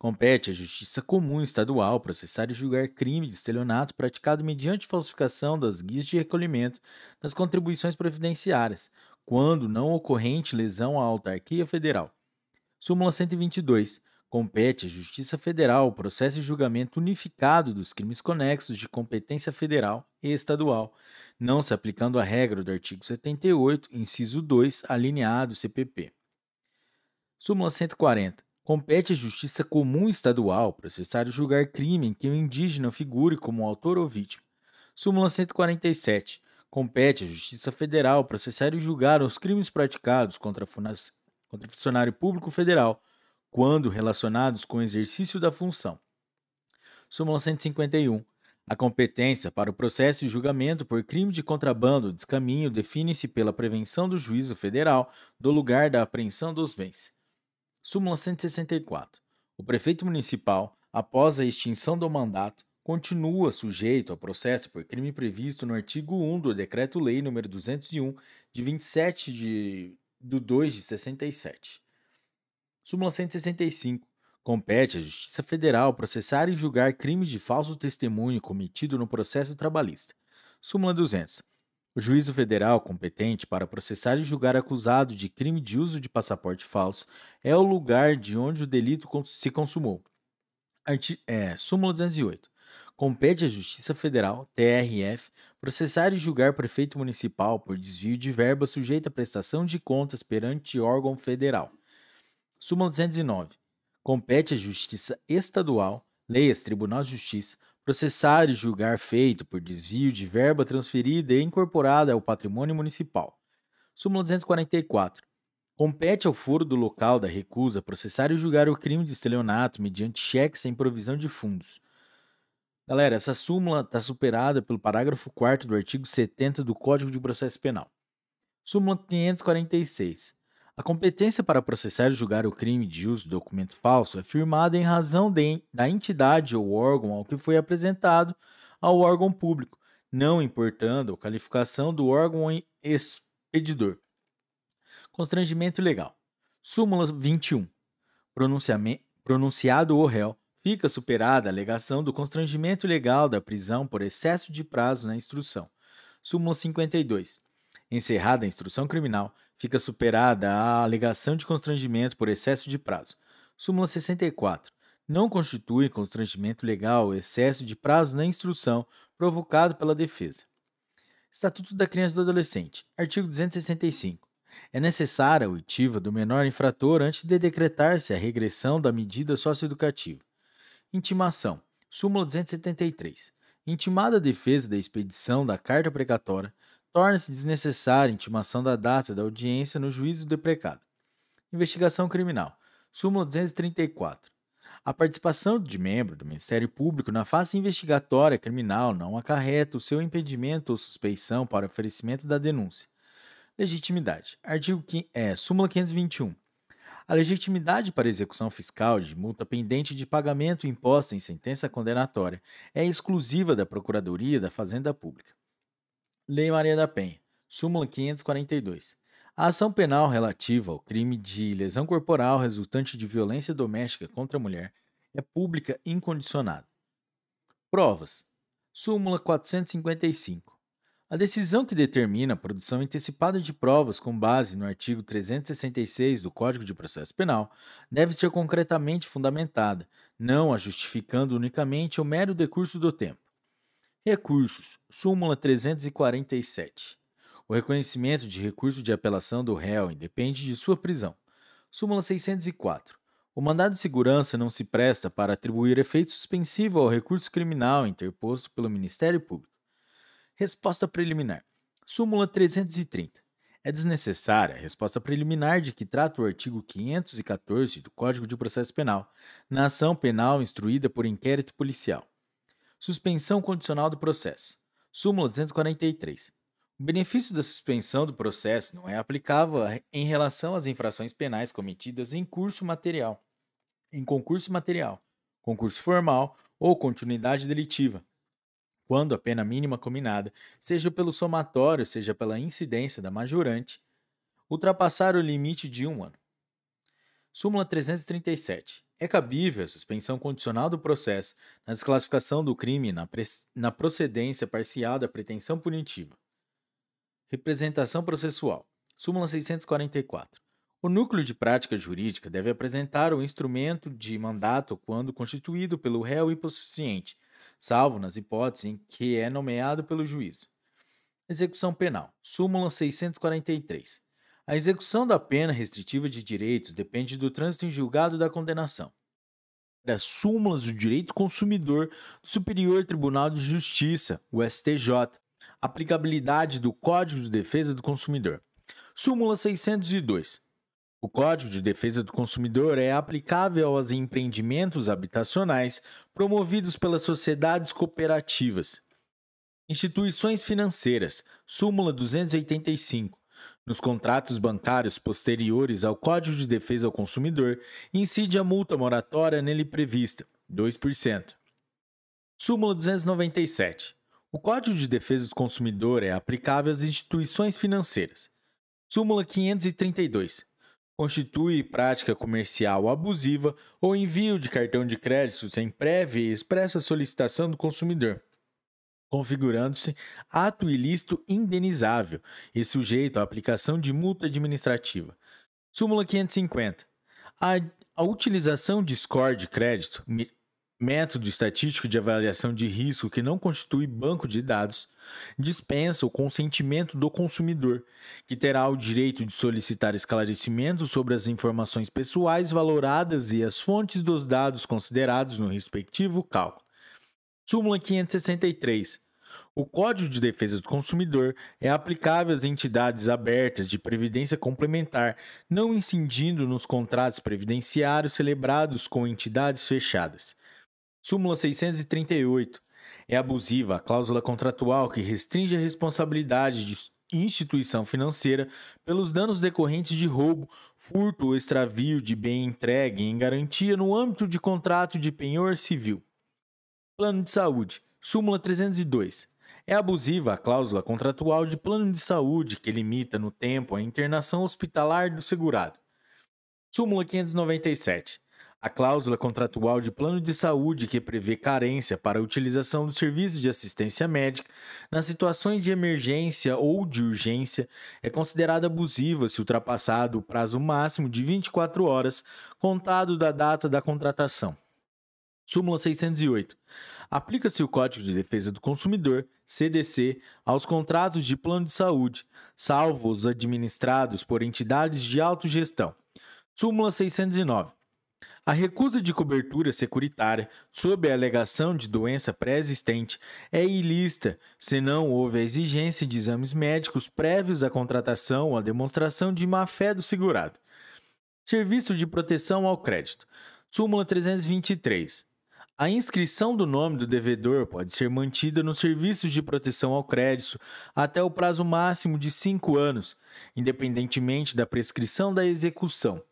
Compete à Justiça Comum Estadual processar e julgar crime de estelionato praticado mediante falsificação das guias de recolhimento das contribuições previdenciárias, quando não ocorrente lesão à autarquia federal. Súmula 122. Compete à Justiça Federal o processo e julgamento unificado dos crimes conexos de competência federal e estadual, não se aplicando a regra do artigo 78, inciso 2, alineado CPP. Súmula 140. Compete à Justiça Comum Estadual processar e julgar crime em que o indígena figure como autor ou vítima. Súmula 147. Compete à Justiça Federal processar e julgar os crimes praticados contra, contra funcionário público federal, quando relacionados com o exercício da função. Súmula 151. A competência para o processo e julgamento por crime de contrabando ou descaminho define-se pela prevenção do juízo federal do lugar da apreensão dos bens. Súmula 164. O prefeito municipal, após a extinção do mandato, continua sujeito a processo por crime previsto no artigo 1 do Decreto-Lei nº 201, de 27 de, do 2 de 67. Súmula 165. Compete à Justiça Federal processar e julgar crimes de falso testemunho cometido no processo trabalhista. Súmula 200. O juízo federal competente para processar e julgar acusado de crime de uso de passaporte falso é o lugar de onde o delito se consumou. Arti é, súmula 208. Compete à Justiça Federal, TRF, processar e julgar prefeito municipal por desvio de verba sujeita à prestação de contas perante órgão federal. Súmula 209. Compete à Justiça Estadual, leias, Tribunal de Justiça, processar e julgar feito por desvio de verba transferida e incorporada ao patrimônio municipal. Súmula 244. Compete ao foro do local da recusa processar e julgar o crime de estelionato mediante cheque sem provisão de fundos. Galera, essa súmula está superada pelo parágrafo 4 do artigo 70 do Código de Processo Penal. Súmula 546. A competência para processar e julgar o crime de uso de documento falso é firmada em razão de, da entidade ou órgão ao que foi apresentado ao órgão público, não importando a qualificação do órgão expedidor. Constrangimento legal. Súmula 21. Pronunciado o réu, fica superada a alegação do constrangimento legal da prisão por excesso de prazo na instrução. Súmula 52. Encerrada a instrução criminal, Fica superada a alegação de constrangimento por excesso de prazo. Súmula 64. Não constitui constrangimento legal excesso de prazo na instrução provocado pela defesa. Estatuto da Criança e do Adolescente, artigo 265. É necessária a oitiva do menor infrator antes de decretar-se a regressão da medida socioeducativa. Intimação. Súmula 273. Intimada a defesa da expedição da carta precatória, torna-se desnecessária a intimação da data da audiência no juízo deprecado. Investigação criminal. Súmula 234. A participação de membro do Ministério Público na fase investigatória criminal não acarreta o seu impedimento ou suspeição para oferecimento da denúncia. Legitimidade. Artigo é, súmula 521. A legitimidade para execução fiscal de multa pendente de pagamento imposta em sentença condenatória é exclusiva da Procuradoria da Fazenda Pública. Lei Maria da Penha, súmula 542. A ação penal relativa ao crime de lesão corporal resultante de violência doméstica contra a mulher é pública incondicionada. Provas. Súmula 455. A decisão que determina a produção antecipada de provas com base no artigo 366 do Código de Processo Penal deve ser concretamente fundamentada, não a justificando unicamente o mero decurso do tempo. Recursos. Súmula 347. O reconhecimento de recurso de apelação do réu independe de sua prisão. Súmula 604. O mandado de segurança não se presta para atribuir efeito suspensivo ao recurso criminal interposto pelo Ministério Público. Resposta preliminar. Súmula 330. É desnecessária a resposta preliminar de que trata o artigo 514 do Código de Processo Penal, na ação penal instruída por inquérito policial. Suspensão condicional do processo. Súmula 243. O benefício da suspensão do processo não é aplicável em relação às infrações penais cometidas em curso material, em concurso material, concurso formal ou continuidade delitiva, quando a pena mínima combinada, seja pelo somatório, seja pela incidência da majorante, ultrapassar o limite de um ano. Súmula 337. É cabível a suspensão condicional do processo na desclassificação do crime na, na procedência parcial da pretensão punitiva. Representação processual. Súmula 644. O núcleo de prática jurídica deve apresentar o instrumento de mandato quando constituído pelo réu hipossuficiente, salvo nas hipóteses em que é nomeado pelo juízo. Execução penal. Súmula 643. A execução da pena restritiva de direitos depende do trânsito em julgado da condenação. Das súmulas do direito consumidor do Superior Tribunal de Justiça, o STJ, aplicabilidade do Código de Defesa do Consumidor. Súmula 602. O Código de Defesa do Consumidor é aplicável aos empreendimentos habitacionais promovidos pelas sociedades cooperativas. Instituições financeiras. Súmula 285. Nos contratos bancários posteriores ao Código de Defesa ao Consumidor, incide a multa moratória nele prevista, 2%. Súmula 297. O Código de Defesa do Consumidor é aplicável às instituições financeiras. Súmula 532. Constitui prática comercial abusiva ou envio de cartão de crédito sem prévia e expressa solicitação do consumidor configurando-se ato ilícito indenizável e sujeito à aplicação de multa administrativa. Súmula 550. A, a utilização de score de crédito, método estatístico de avaliação de risco que não constitui banco de dados, dispensa o consentimento do consumidor, que terá o direito de solicitar esclarecimentos sobre as informações pessoais valoradas e as fontes dos dados considerados no respectivo cálculo. Súmula 563. O Código de Defesa do Consumidor é aplicável às entidades abertas de previdência complementar, não incidindo nos contratos previdenciários celebrados com entidades fechadas. Súmula 638. É abusiva a cláusula contratual que restringe a responsabilidade de instituição financeira pelos danos decorrentes de roubo, furto ou extravio de bem entregue em garantia no âmbito de contrato de penhor civil. Plano de saúde. Súmula 302. É abusiva a cláusula contratual de plano de saúde que limita no tempo a internação hospitalar do segurado. Súmula 597. A cláusula contratual de plano de saúde que prevê carência para a utilização do serviço de assistência médica nas situações de emergência ou de urgência é considerada abusiva se ultrapassado o prazo máximo de 24 horas contado da data da contratação. Súmula 608. Aplica-se o Código de Defesa do Consumidor, CDC, aos contratos de plano de saúde, salvo os administrados por entidades de autogestão. Súmula 609. A recusa de cobertura securitária sob a alegação de doença pré-existente é ilícita se não houve a exigência de exames médicos prévios à contratação ou à demonstração de má-fé do segurado. Serviço de proteção ao crédito. Súmula 323. A inscrição do nome do devedor pode ser mantida nos serviços de proteção ao crédito até o prazo máximo de cinco anos, independentemente da prescrição da execução.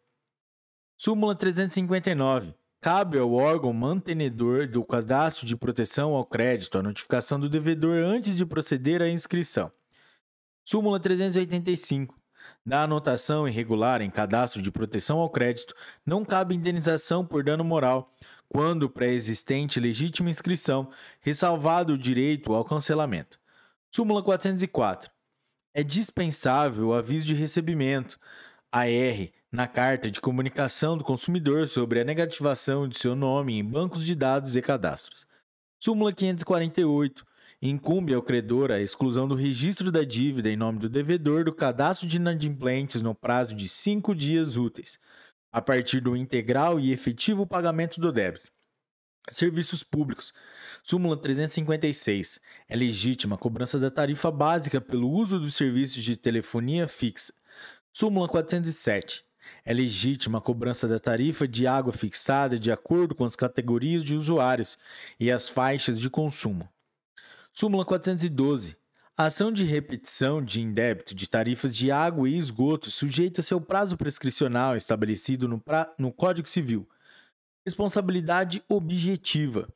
Súmula 359. Cabe ao órgão mantenedor do cadastro de proteção ao crédito a notificação do devedor antes de proceder à inscrição. Súmula 385. Na anotação irregular em cadastro de proteção ao crédito, não cabe indenização por dano moral, quando pré-existente legítima inscrição, ressalvado o direito ao cancelamento. Súmula 404. É dispensável o aviso de recebimento, AR, na carta de comunicação do consumidor sobre a negativação de seu nome em bancos de dados e cadastros. Súmula 548. Incumbe ao credor a exclusão do registro da dívida em nome do devedor do cadastro de inadimplentes no prazo de cinco dias úteis, a partir do integral e efetivo pagamento do débito. Serviços públicos. Súmula 356. É legítima a cobrança da tarifa básica pelo uso dos serviços de telefonia fixa. Súmula 407. É legítima a cobrança da tarifa de água fixada de acordo com as categorias de usuários e as faixas de consumo. Súmula 412. A ação de repetição de indébito de tarifas de água e esgoto sujeita a seu prazo prescricional estabelecido no, pra... no Código Civil. Responsabilidade objetiva.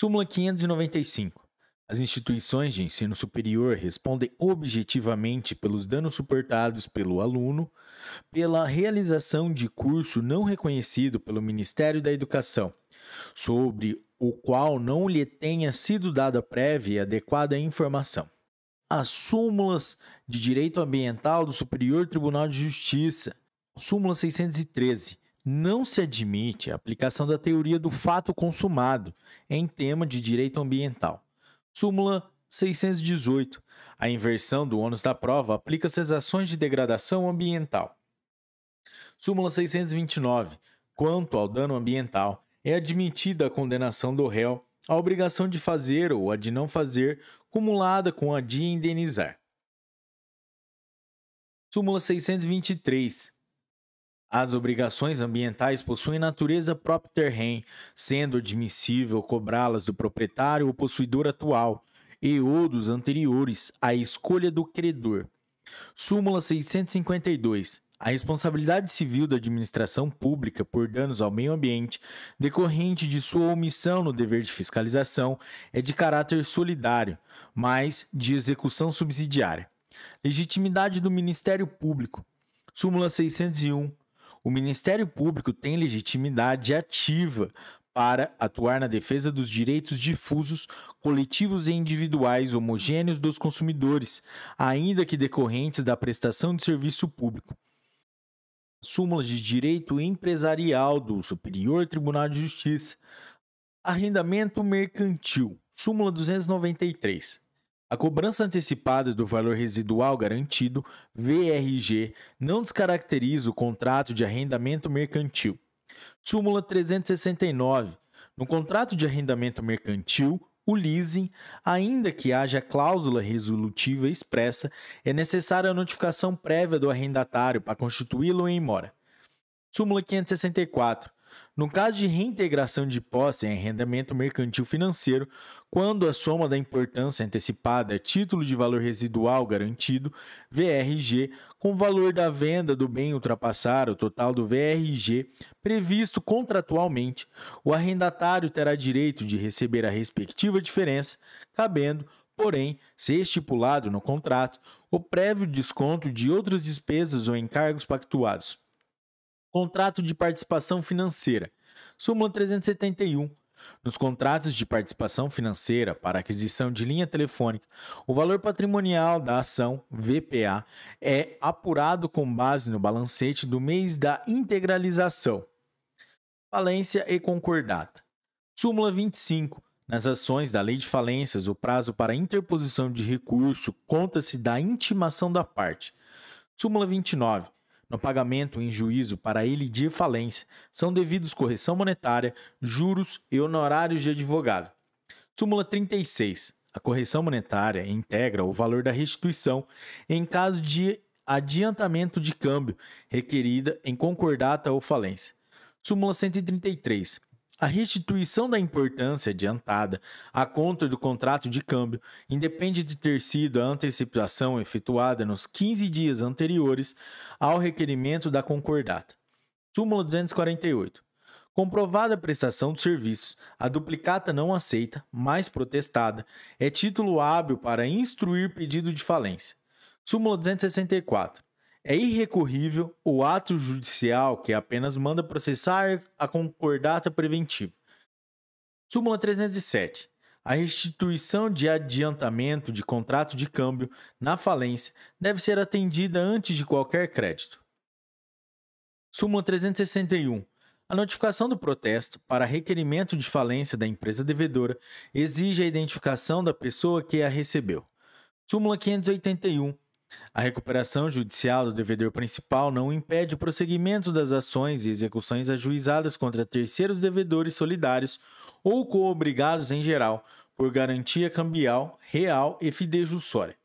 Súmula 595. As instituições de ensino superior respondem objetivamente pelos danos suportados pelo aluno pela realização de curso não reconhecido pelo Ministério da Educação sobre o qual não lhe tenha sido dada prévia e adequada informação. As súmulas de direito ambiental do Superior Tribunal de Justiça, súmula 613, não se admite a aplicação da teoria do fato consumado em tema de direito ambiental. Súmula 618. A inversão do ônus da prova aplica-se às ações de degradação ambiental. Súmula 629. Quanto ao dano ambiental, é admitida a condenação do réu a obrigação de fazer ou a de não fazer, cumulada com a de indenizar. Súmula 623. As obrigações ambientais possuem natureza propter rem, sendo admissível cobrá-las do proprietário ou possuidor atual e ou dos anteriores à escolha do credor. Súmula 652. A responsabilidade civil da administração pública por danos ao meio ambiente decorrente de sua omissão no dever de fiscalização é de caráter solidário, mas de execução subsidiária. Legitimidade do Ministério Público. Súmula 601. O Ministério Público tem legitimidade ativa para atuar na defesa dos direitos difusos, coletivos e individuais homogêneos dos consumidores, ainda que decorrentes da prestação de serviço público súmulas de direito empresarial do Superior Tribunal de Justiça, arrendamento mercantil, súmula 293. A cobrança antecipada do valor residual garantido, VRG, não descaracteriza o contrato de arrendamento mercantil. Súmula 369. No contrato de arrendamento mercantil, o leasing, ainda que haja cláusula resolutiva expressa, é necessária a notificação prévia do arrendatário para constituí-lo em mora. Súmula 564. No caso de reintegração de posse em arrendamento mercantil financeiro, quando a soma da importância antecipada é título de valor residual garantido, VRG, com o valor da venda do bem ultrapassar o total do VRG previsto contratualmente, o arrendatário terá direito de receber a respectiva diferença, cabendo porém, se estipulado no contrato, o prévio desconto de outras despesas ou encargos pactuados. Contrato de participação financeira. Súmula 371. Nos contratos de participação financeira para aquisição de linha telefônica, o valor patrimonial da ação, VPA, é apurado com base no balancete do mês da integralização. Falência e concordata. Súmula 25. Nas ações da lei de falências, o prazo para interposição de recurso conta-se da intimação da parte. Súmula 29 no pagamento em juízo para elidir falência são devidos correção monetária, juros e honorários de advogado. Súmula 36. A correção monetária integra o valor da restituição em caso de adiantamento de câmbio requerida em concordata ou falência. Súmula 133. A restituição da importância adiantada à conta do contrato de câmbio independe de ter sido a antecipação efetuada nos 15 dias anteriores ao requerimento da concordata. Súmula 248. Comprovada a prestação de serviços, a duplicata não aceita, mais protestada, é título hábil para instruir pedido de falência. Súmula 264. É irrecorrível o ato judicial que apenas manda processar a concordata preventiva. Súmula 307. A restituição de adiantamento de contrato de câmbio na falência deve ser atendida antes de qualquer crédito. Súmula 361. A notificação do protesto para requerimento de falência da empresa devedora exige a identificação da pessoa que a recebeu. Súmula 581. A recuperação judicial do devedor principal não impede o prosseguimento das ações e execuções ajuizadas contra terceiros devedores solidários ou coobrigados em geral por garantia cambial real e fidejussória.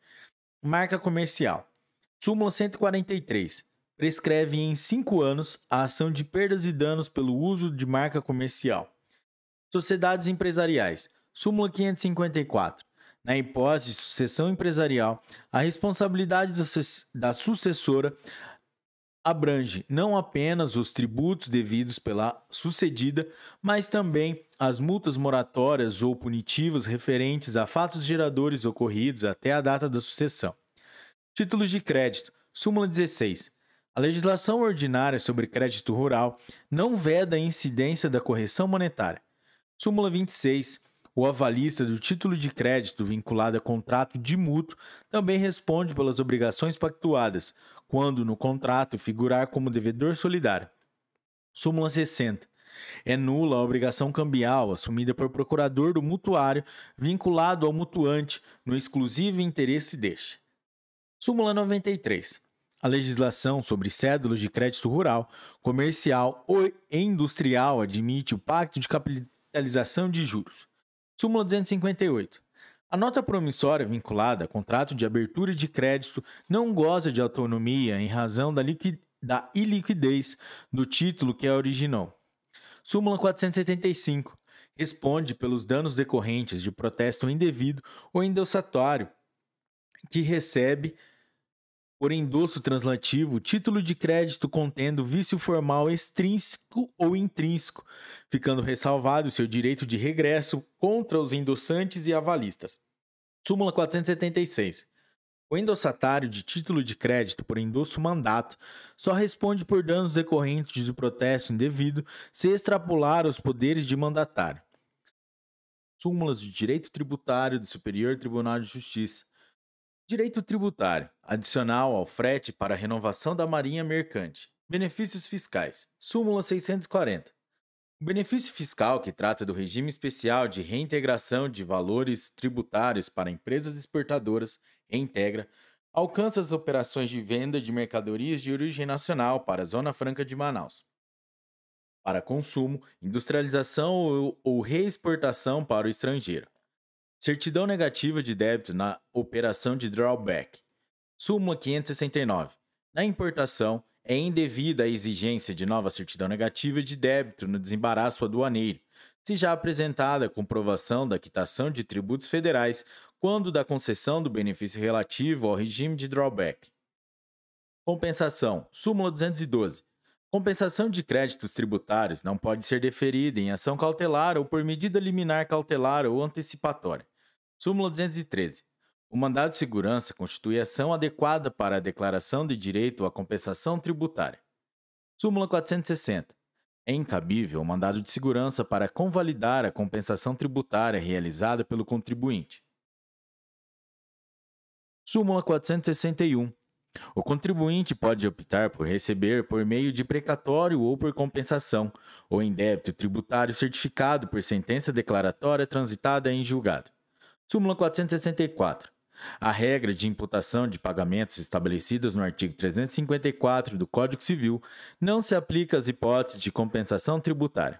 Marca comercial. Súmula 143. Prescreve em cinco anos a ação de perdas e danos pelo uso de marca comercial. Sociedades empresariais. Súmula 554 na né, hipótese de sucessão empresarial, a responsabilidade da sucessora abrange não apenas os tributos devidos pela sucedida, mas também as multas moratórias ou punitivas referentes a fatos geradores ocorridos até a data da sucessão. Títulos de crédito, súmula 16. A legislação ordinária sobre crédito rural não veda a incidência da correção monetária. Súmula 26. O avalista do título de crédito vinculado a contrato de mútuo também responde pelas obrigações pactuadas, quando no contrato figurar como devedor solidário. Súmula 60. É nula a obrigação cambial assumida por procurador do mutuário vinculado ao mutuante no exclusivo interesse deste. Súmula 93. A legislação sobre cédulos de crédito rural, comercial ou industrial admite o pacto de capitalização de juros. Súmula 258. A nota promissória vinculada a contrato de abertura de crédito não goza de autonomia em razão da, liquid... da iliquidez do título que a originou. Súmula 475. Responde pelos danos decorrentes de protesto indevido ou endossatório que recebe por endosso translativo, título de crédito contendo vício formal extrínseco ou intrínseco, ficando ressalvado seu direito de regresso contra os endossantes e avalistas. Súmula 476. O endossatário de título de crédito por endosso mandato só responde por danos decorrentes do protesto indevido se extrapolar os poderes de mandatário. Súmulas de Direito Tributário do Superior Tribunal de Justiça Direito tributário, adicional ao frete para renovação da Marinha Mercante. Benefícios fiscais, súmula 640. O benefício fiscal, que trata do regime especial de reintegração de valores tributários para empresas exportadoras, reintegra, alcança as operações de venda de mercadorias de origem nacional para a Zona Franca de Manaus, para consumo, industrialização ou reexportação para o estrangeiro. Certidão negativa de débito na operação de drawback. Súmula 569. Na importação, é indevida a exigência de nova certidão negativa de débito no desembaraço aduaneiro, se já apresentada comprovação da quitação de tributos federais quando da concessão do benefício relativo ao regime de drawback. Compensação. Súmula 212. Compensação de créditos tributários não pode ser deferida em ação cautelar ou por medida liminar cautelar ou antecipatória. Súmula 213. O mandado de segurança constitui ação adequada para a declaração de direito à compensação tributária. Súmula 460. É incabível o mandado de segurança para convalidar a compensação tributária realizada pelo contribuinte. Súmula 461. O contribuinte pode optar por receber por meio de precatório ou por compensação, ou em débito tributário certificado por sentença declaratória transitada em julgado. Súmula 464. A regra de imputação de pagamentos estabelecidas no artigo 354 do Código Civil não se aplica às hipóteses de compensação tributária.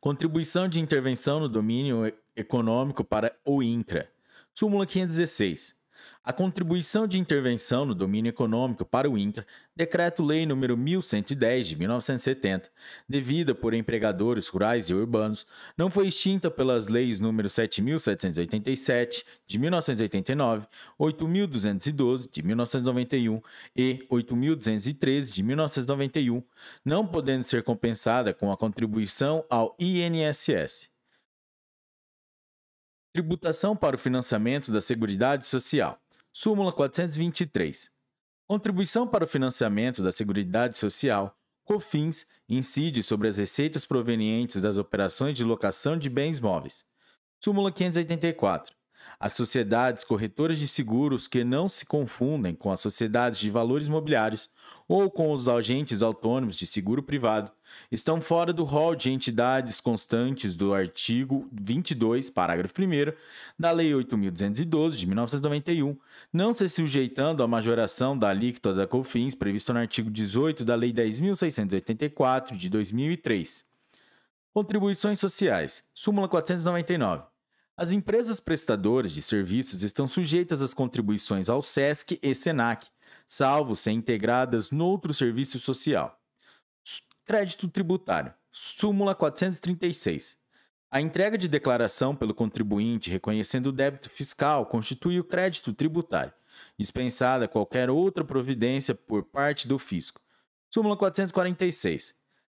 Contribuição de intervenção no domínio econômico para o INCRA. Súmula 516 a contribuição de intervenção no domínio econômico para o INCRA, decreto-lei nº 1110 de 1970, devida por empregadores rurais e urbanos, não foi extinta pelas leis nº 7787 de 1989, 8212 de 1991 e 8213 de 1991, não podendo ser compensada com a contribuição ao INSS. Tributação para o financiamento da Seguridade Social. Súmula 423. Contribuição para o financiamento da Seguridade Social, COFINS, incide sobre as receitas provenientes das operações de locação de bens móveis. Súmula 584. As sociedades corretoras de seguros que não se confundem com as sociedades de valores mobiliários ou com os agentes autônomos de seguro privado estão fora do rol de entidades constantes do artigo 22, parágrafo 1 da Lei 8.212 de 1991, não se sujeitando à majoração da alíquota da COFINS prevista no artigo 18 da Lei 10.684 de 2003. Contribuições sociais, súmula 499. As empresas prestadoras de serviços estão sujeitas às contribuições ao SESC e SENAC, salvo se integradas no outro serviço social. Crédito tributário. Súmula 436. A entrega de declaração pelo contribuinte reconhecendo o débito fiscal constitui o crédito tributário, dispensada qualquer outra providência por parte do fisco. Súmula 446.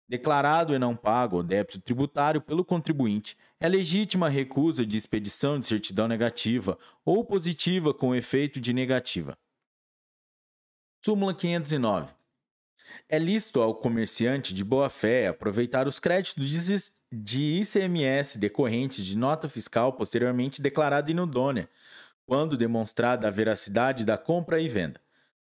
Declarado e não pago o débito tributário pelo contribuinte, é legítima a recusa de expedição de certidão negativa ou positiva com efeito de negativa. Súmula 509. É lícito ao comerciante de boa-fé aproveitar os créditos de ICMS decorrentes de nota fiscal posteriormente declarada inudônia, quando demonstrada a veracidade da compra e venda.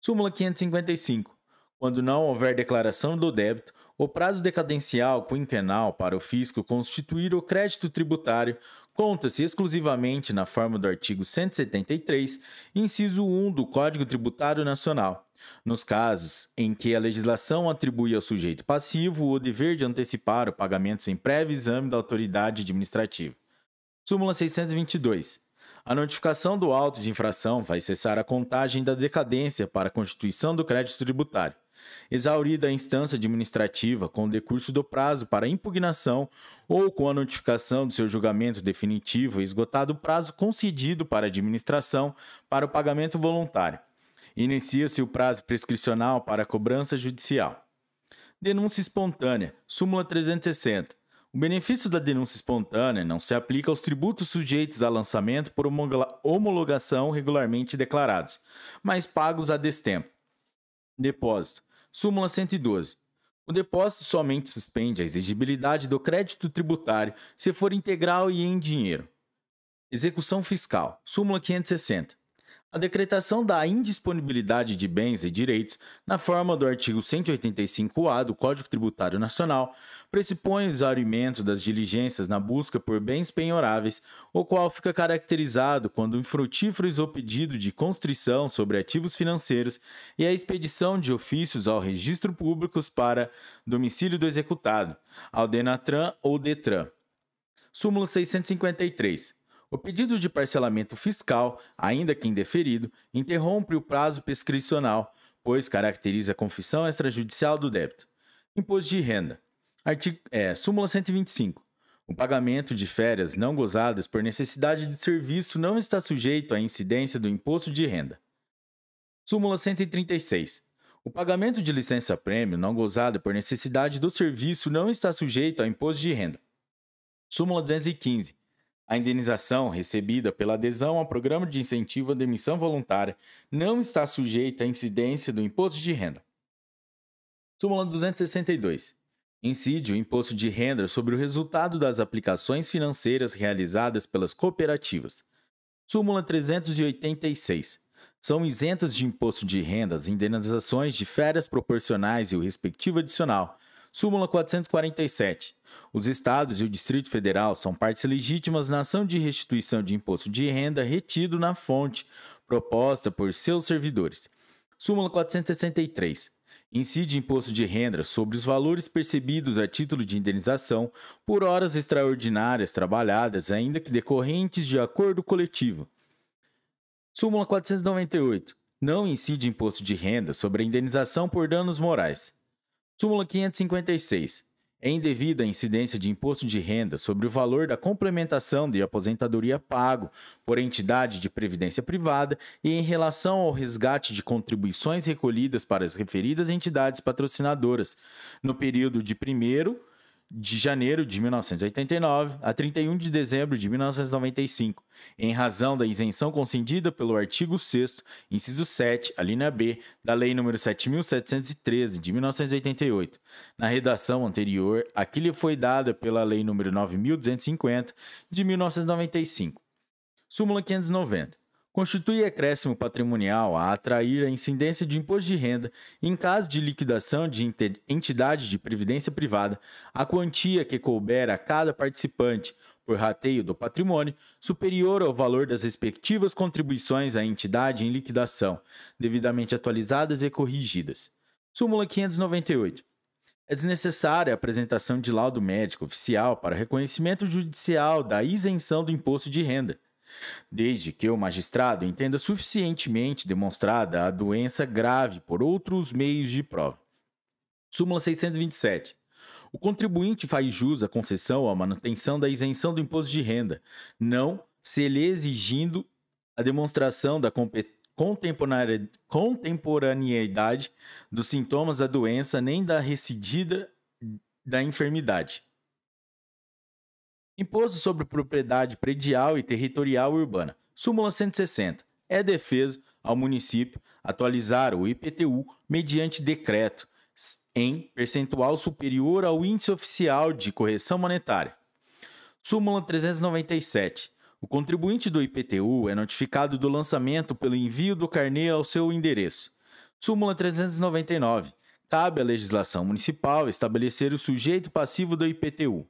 Súmula 555. Quando não houver declaração do débito, o prazo decadencial quinquenal para o fisco constituir o crédito tributário conta-se exclusivamente na forma do artigo 173, inciso 1 do Código Tributário Nacional, nos casos em que a legislação atribui ao sujeito passivo o dever de antecipar o pagamento sem prévio exame da autoridade administrativa. Súmula 622. A notificação do auto de infração vai cessar a contagem da decadência para a constituição do crédito tributário exaurida a instância administrativa com o decurso do prazo para impugnação ou com a notificação do seu julgamento definitivo e esgotado o prazo concedido para a administração para o pagamento voluntário. Inicia-se o prazo prescricional para a cobrança judicial. Denúncia espontânea, súmula 360. O benefício da denúncia espontânea não se aplica aos tributos sujeitos a lançamento por homologação regularmente declarados, mas pagos a destempo. Depósito súmula 112. O depósito somente suspende a exigibilidade do crédito tributário se for integral e em dinheiro. Execução fiscal, súmula 560 a decretação da indisponibilidade de bens e direitos, na forma do artigo 185-A do Código Tributário Nacional, pressupõe o exaurimento das diligências na busca por bens penhoráveis, o qual fica caracterizado quando infrutíferos o pedido de constrição sobre ativos financeiros e a expedição de ofícios ao registro público para domicílio do executado, ao DENATRAN ou DETRAN. Súmula 653. O pedido de parcelamento fiscal, ainda que indeferido, interrompe o prazo prescricional, pois caracteriza a confissão extrajudicial do débito. Imposto de renda. Artigo, é, súmula 125. O pagamento de férias não gozadas por necessidade de serviço não está sujeito à incidência do imposto de renda. Súmula 136. O pagamento de licença-prêmio não gozada por necessidade do serviço não está sujeito ao imposto de renda. Súmula 215. A indenização recebida pela adesão ao programa de incentivo à demissão voluntária não está sujeita à incidência do imposto de renda. Súmula 262. Incide o imposto de renda sobre o resultado das aplicações financeiras realizadas pelas cooperativas. Súmula 386. São isentas de imposto de renda as indenizações de férias proporcionais e o respectivo adicional. Súmula 447. Os estados e o Distrito Federal são partes legítimas na ação de restituição de imposto de renda retido na fonte proposta por seus servidores. Súmula 463. Incide imposto de renda sobre os valores percebidos a título de indenização por horas extraordinárias trabalhadas, ainda que decorrentes de acordo coletivo. Súmula 498. Não incide imposto de renda sobre a indenização por danos morais. Súmula 556. É indevida a incidência de imposto de renda sobre o valor da complementação de aposentadoria pago por entidade de previdência privada e em relação ao resgate de contribuições recolhidas para as referidas entidades patrocinadoras no período de 1 de janeiro de 1989 a 31 de dezembro de 1995, em razão da isenção concedida pelo artigo 6 inciso 7, alínea linha B, da Lei nº 7713 de 1988, na redação anterior a que lhe foi dada pela Lei nº 9250 de 1995. Súmula 590 constitui acréscimo patrimonial a atrair a incidência de imposto de renda em caso de liquidação de entidade de previdência privada, a quantia que couber a cada participante por rateio do patrimônio superior ao valor das respectivas contribuições à entidade em liquidação, devidamente atualizadas e corrigidas. Súmula 598. É desnecessária a apresentação de laudo médico oficial para reconhecimento judicial da isenção do imposto de renda desde que o magistrado entenda suficientemente demonstrada a doença grave por outros meios de prova. Súmula 627. O contribuinte faz jus à concessão à manutenção da isenção do imposto de renda, não se lhe exigindo a demonstração da contemporaneidade dos sintomas da doença nem da recidida da enfermidade. Imposto sobre propriedade predial e territorial urbana. Súmula 160. É defeso ao município atualizar o IPTU mediante decreto em percentual superior ao índice oficial de correção monetária. Súmula 397. O contribuinte do IPTU é notificado do lançamento pelo envio do carnê ao seu endereço. Súmula 399. Cabe à legislação municipal estabelecer o sujeito passivo do IPTU.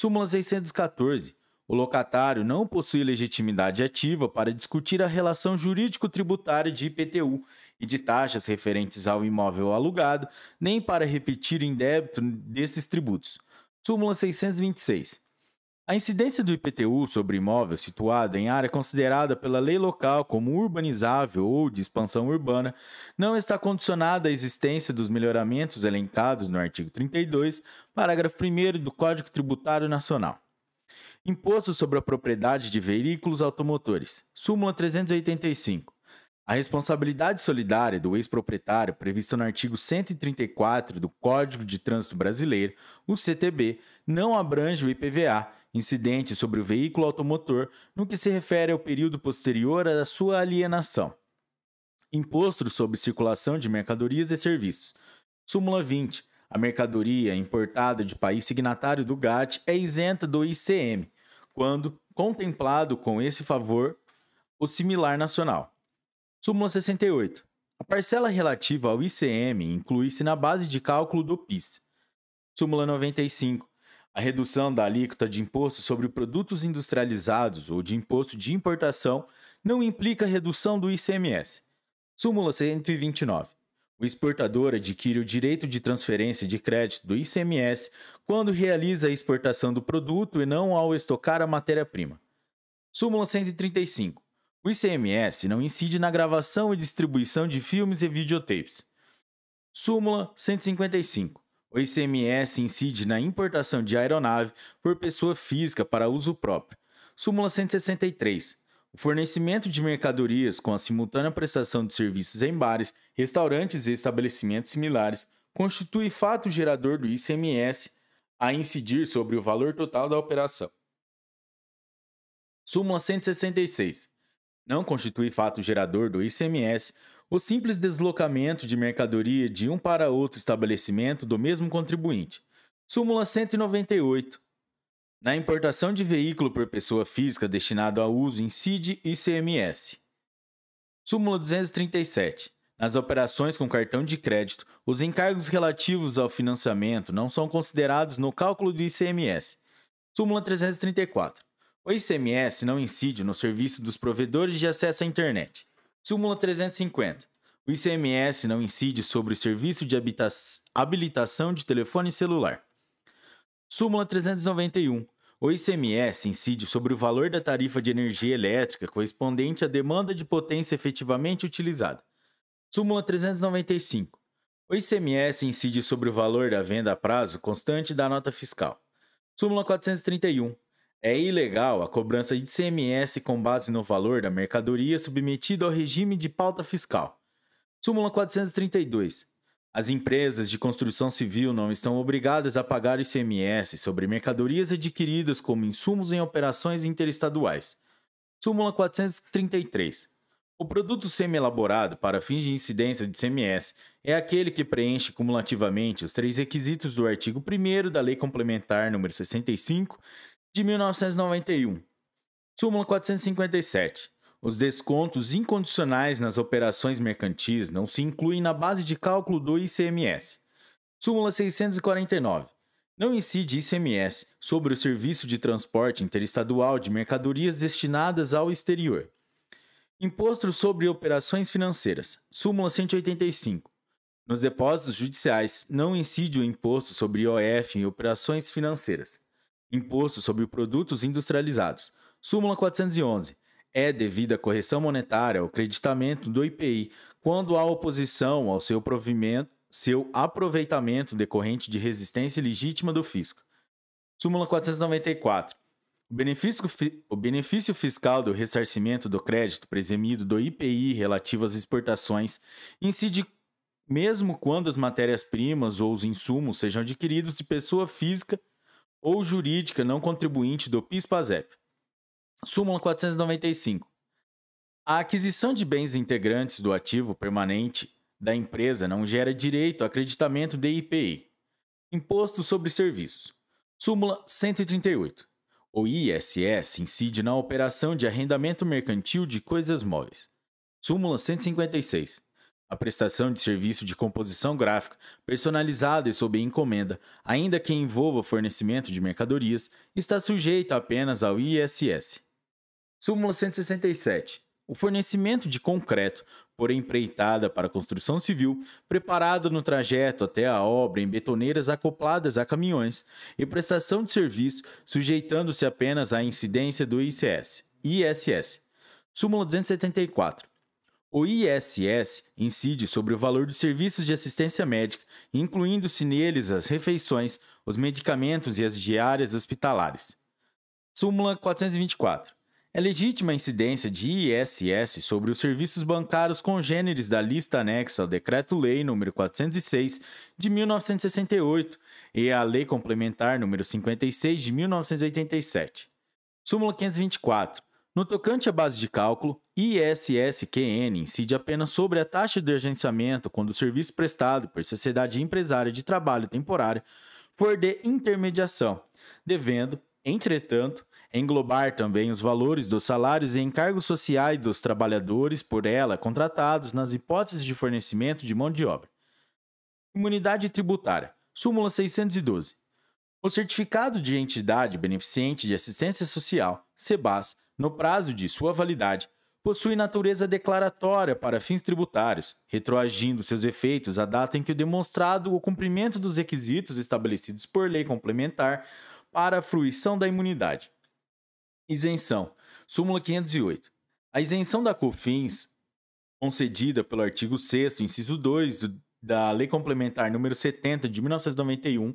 Súmula 614. O locatário não possui legitimidade ativa para discutir a relação jurídico-tributária de IPTU e de taxas referentes ao imóvel alugado, nem para repetir em débito desses tributos. Súmula 626. A incidência do IPTU sobre imóvel situado em área considerada pela lei local como urbanizável ou de expansão urbana não está condicionada à existência dos melhoramentos elencados no artigo 32, parágrafo 1 do Código Tributário Nacional. Imposto sobre a propriedade de veículos automotores. Súmula 385. A responsabilidade solidária do ex-proprietário, prevista no artigo 134 do Código de Trânsito Brasileiro, o CTB, não abrange o IPVA incidente sobre o veículo automotor no que se refere ao período posterior à sua alienação. Imposto sobre circulação de mercadorias e serviços. Súmula 20. A mercadoria importada de país signatário do GATT é isenta do ICM, quando contemplado com esse favor o similar nacional. Súmula 68. A parcela relativa ao ICM inclui-se na base de cálculo do PIS. Súmula 95. A redução da alíquota de imposto sobre produtos industrializados ou de imposto de importação não implica redução do ICMS. Súmula 129. O exportador adquire o direito de transferência de crédito do ICMS quando realiza a exportação do produto e não ao estocar a matéria-prima. Súmula 135. O ICMS não incide na gravação e distribuição de filmes e videotapes. Súmula 155. O ICMS incide na importação de aeronave por pessoa física para uso próprio. Súmula 163. O fornecimento de mercadorias com a simultânea prestação de serviços em bares, restaurantes e estabelecimentos similares constitui fato gerador do ICMS a incidir sobre o valor total da operação. Súmula 166. Não constitui fato gerador do ICMS o simples deslocamento de mercadoria de um para outro estabelecimento do mesmo contribuinte. Súmula 198. Na importação de veículo por pessoa física destinado a uso em CID e CMS. Súmula 237. Nas operações com cartão de crédito, os encargos relativos ao financiamento não são considerados no cálculo do ICMS. Súmula 334. O ICMS não incide no serviço dos provedores de acesso à internet. Súmula 350. O ICMS não incide sobre o serviço de habilitação de telefone celular. Súmula 391. O ICMS incide sobre o valor da tarifa de energia elétrica correspondente à demanda de potência efetivamente utilizada. Súmula 395. O ICMS incide sobre o valor da venda a prazo constante da nota fiscal. Súmula 431. É ilegal a cobrança de CMS com base no valor da mercadoria submetida ao regime de pauta fiscal. Súmula 432. As empresas de construção civil não estão obrigadas a pagar ICMS sobre mercadorias adquiridas como insumos em operações interestaduais. Súmula 433. O produto semi-elaborado para fins de incidência de CMS é aquele que preenche cumulativamente os três requisitos do artigo 1 da Lei Complementar nº 65, de 1991. Súmula 457. Os descontos incondicionais nas operações mercantis não se incluem na base de cálculo do ICMS. Súmula 649. Não incide ICMS sobre o serviço de transporte interestadual de mercadorias destinadas ao exterior. Imposto sobre operações financeiras. Súmula 185. Nos depósitos judiciais não incide o imposto sobre IOF em operações financeiras. Imposto sobre produtos industrializados. Súmula 411. É devida correção monetária ao creditamento do IPI quando há oposição ao seu provimento, seu aproveitamento decorrente de resistência legítima do fisco. Súmula 494. O benefício, o benefício, fiscal do ressarcimento do crédito presumido do IPI relativo às exportações incide mesmo quando as matérias-primas ou os insumos sejam adquiridos de pessoa física ou jurídica não contribuinte do PIS/PASEP. Súmula 495. A aquisição de bens integrantes do ativo permanente da empresa não gera direito a acreditamento de IPI, Imposto sobre Serviços. Súmula 138. O ISS incide na operação de arrendamento mercantil de coisas móveis. Súmula 156. A prestação de serviço de composição gráfica, personalizada e sob encomenda, ainda que envolva fornecimento de mercadorias, está sujeita apenas ao ISS. Súmula 167. O fornecimento de concreto por empreitada para construção civil, preparado no trajeto até a obra em betoneiras acopladas a caminhões e prestação de serviço sujeitando-se apenas à incidência do ICS, ISS. Súmula 274. O ISS incide sobre o valor dos serviços de assistência médica, incluindo-se neles as refeições, os medicamentos e as diárias hospitalares. Súmula 424. É legítima a incidência de ISS sobre os serviços bancários congêneres da lista anexa ao Decreto-Lei nº 406 de 1968 e à Lei Complementar nº 56 de 1987. Súmula 524. No tocante à base de cálculo, ISSQN incide apenas sobre a taxa de agenciamento quando o serviço prestado por sociedade empresária de trabalho temporário for de intermediação, devendo, entretanto, englobar também os valores dos salários e encargos sociais dos trabalhadores por ela contratados nas hipóteses de fornecimento de mão de obra. Imunidade tributária. Súmula 612. O certificado de entidade beneficente de assistência social, SEBAS, no prazo de sua validade, possui natureza declaratória para fins tributários, retroagindo seus efeitos à data em que o demonstrado o cumprimento dos requisitos estabelecidos por lei complementar para a fruição da imunidade. Isenção. Súmula 508. A isenção da COFINS, concedida pelo artigo 6 inciso 2 do, da Lei Complementar nº 70 de 1991,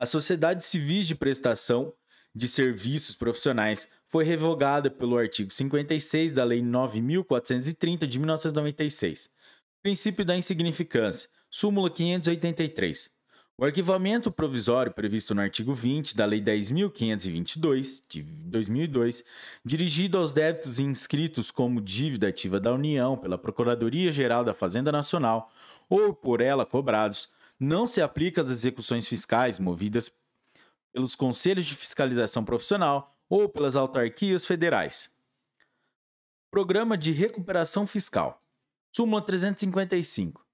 as sociedades civis de prestação de serviços profissionais foi revogada pelo artigo 56 da Lei 9430 de 1996. Princípio da insignificância, súmula 583. O arquivamento provisório previsto no artigo 20 da Lei 10.522, de 2002, dirigido aos débitos inscritos como dívida ativa da União pela Procuradoria-Geral da Fazenda Nacional ou por ela cobrados, não se aplica às execuções fiscais movidas pelos conselhos de fiscalização profissional ou pelas autarquias federais. Programa de recuperação fiscal. Súmula 355.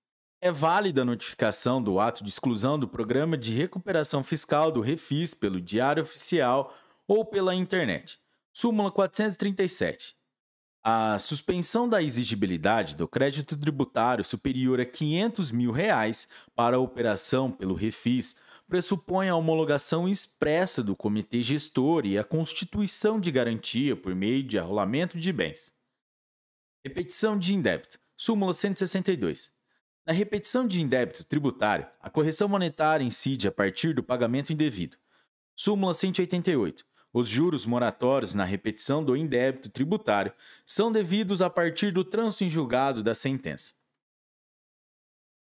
É válida a notificação do ato de exclusão do Programa de Recuperação Fiscal do Refis pelo Diário Oficial ou pela internet. Súmula 437. A suspensão da exigibilidade do crédito tributário superior a R$ 500 mil reais para a operação pelo Refis pressupõe a homologação expressa do comitê gestor e a constituição de garantia por meio de arrolamento de bens. Repetição de indébito. Súmula 162. Na repetição de indébito tributário, a correção monetária incide a partir do pagamento indevido. Súmula 188. Os juros moratórios na repetição do indébito tributário são devidos a partir do trânsito em julgado da sentença.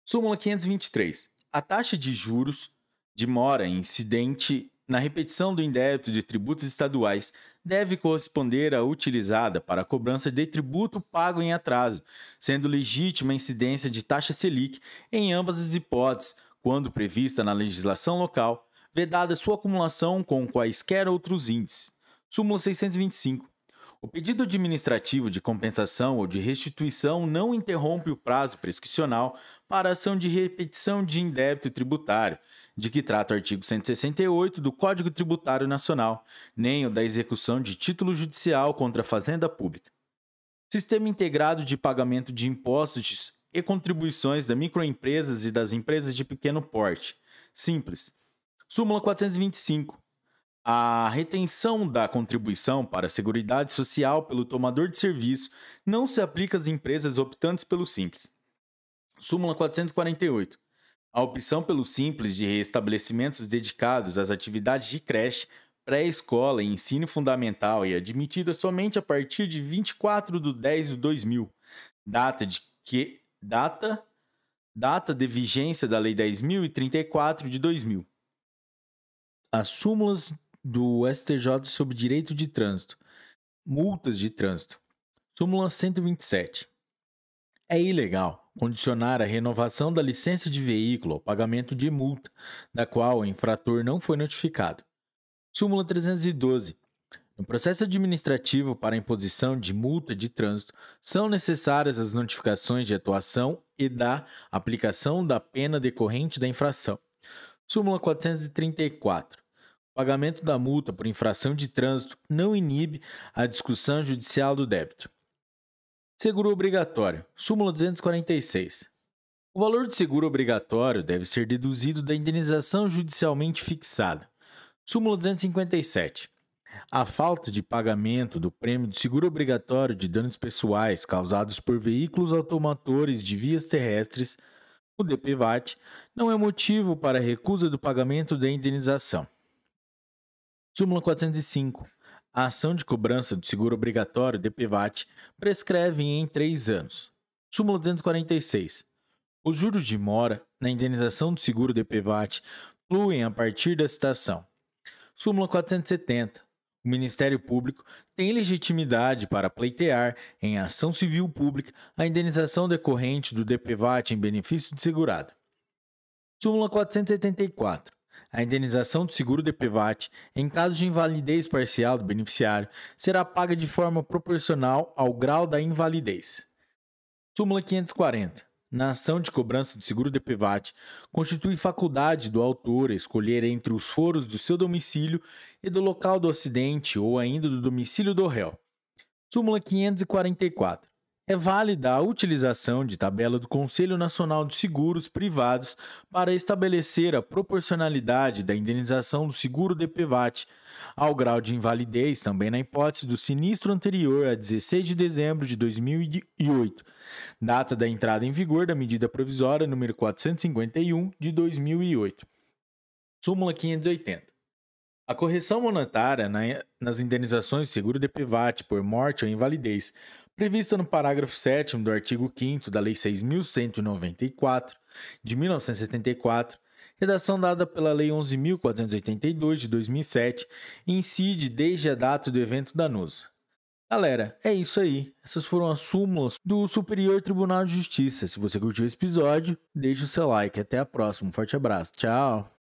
Súmula 523. A taxa de juros Demora incidente na repetição do indébito de tributos estaduais deve corresponder à utilizada para a cobrança de tributo pago em atraso, sendo legítima a incidência de taxa Selic em ambas as hipóteses, quando prevista na legislação local, vedada sua acumulação com quaisquer outros índices. Súmula 625. O pedido administrativo de compensação ou de restituição não interrompe o prazo prescricional para ação de repetição de indébito tributário, de que trata o artigo 168 do Código Tributário Nacional, nem o da execução de título judicial contra a fazenda pública. Sistema integrado de pagamento de impostos e contribuições das microempresas e das empresas de pequeno porte. Simples. Súmula 425. A retenção da contribuição para a Seguridade Social pelo tomador de serviço não se aplica às empresas optantes pelo Simples. Súmula 448. A opção pelo Simples de estabelecimentos dedicados às atividades de creche, pré-escola e ensino fundamental é admitida somente a partir de 24 de 10 de 2000, data de que data data de vigência da Lei 10.034 de 2000. As súmulas do STJ sobre direito de trânsito, multas de trânsito. Súmula 127. É ilegal condicionar a renovação da licença de veículo ao pagamento de multa, da qual o infrator não foi notificado. Súmula 312. No processo administrativo para imposição de multa de trânsito, são necessárias as notificações de atuação e da aplicação da pena decorrente da infração. Súmula 434. O pagamento da multa por infração de trânsito não inibe a discussão judicial do débito. Seguro obrigatório. Súmula 246. O valor do seguro obrigatório deve ser deduzido da indenização judicialmente fixada. Súmula 257. A falta de pagamento do prêmio de seguro obrigatório de danos pessoais causados por veículos automotores de vias terrestres, o DPVAT, não é motivo para recusa do pagamento da indenização. Súmula 405. A ação de cobrança do seguro obrigatório DPVAT prescreve em três anos. Súmula 246. Os juros de mora na indenização do seguro DPVAT fluem a partir da citação. Súmula 470. O Ministério Público tem legitimidade para pleitear, em ação civil pública, a indenização decorrente do DPVAT em benefício de segurado. Súmula 474. A indenização do seguro de DPVAT, em caso de invalidez parcial do beneficiário, será paga de forma proporcional ao grau da invalidez. Súmula 540. Na ação de cobrança do seguro de DPVAT, constitui faculdade do autor escolher entre os foros do seu domicílio e do local do acidente ou ainda do domicílio do réu. Súmula 544 é válida a utilização de tabela do Conselho Nacional de Seguros Privados para estabelecer a proporcionalidade da indenização do seguro DPVAT ao grau de invalidez, também na hipótese do sinistro anterior a 16 de dezembro de 2008, data da entrada em vigor da medida provisória número 451 de 2008. Súmula 580. A correção monetária nas indenizações de seguro DPVAT por morte ou invalidez prevista no parágrafo 7 do artigo 5 da Lei 6.194, de 1974, redação dada pela Lei 11.482 de 2007, incide desde a data do evento danoso. Galera, é isso aí. Essas foram as súmulas do Superior Tribunal de Justiça. Se você curtiu esse episódio, deixe o seu like. Até a próxima. Um forte abraço. Tchau.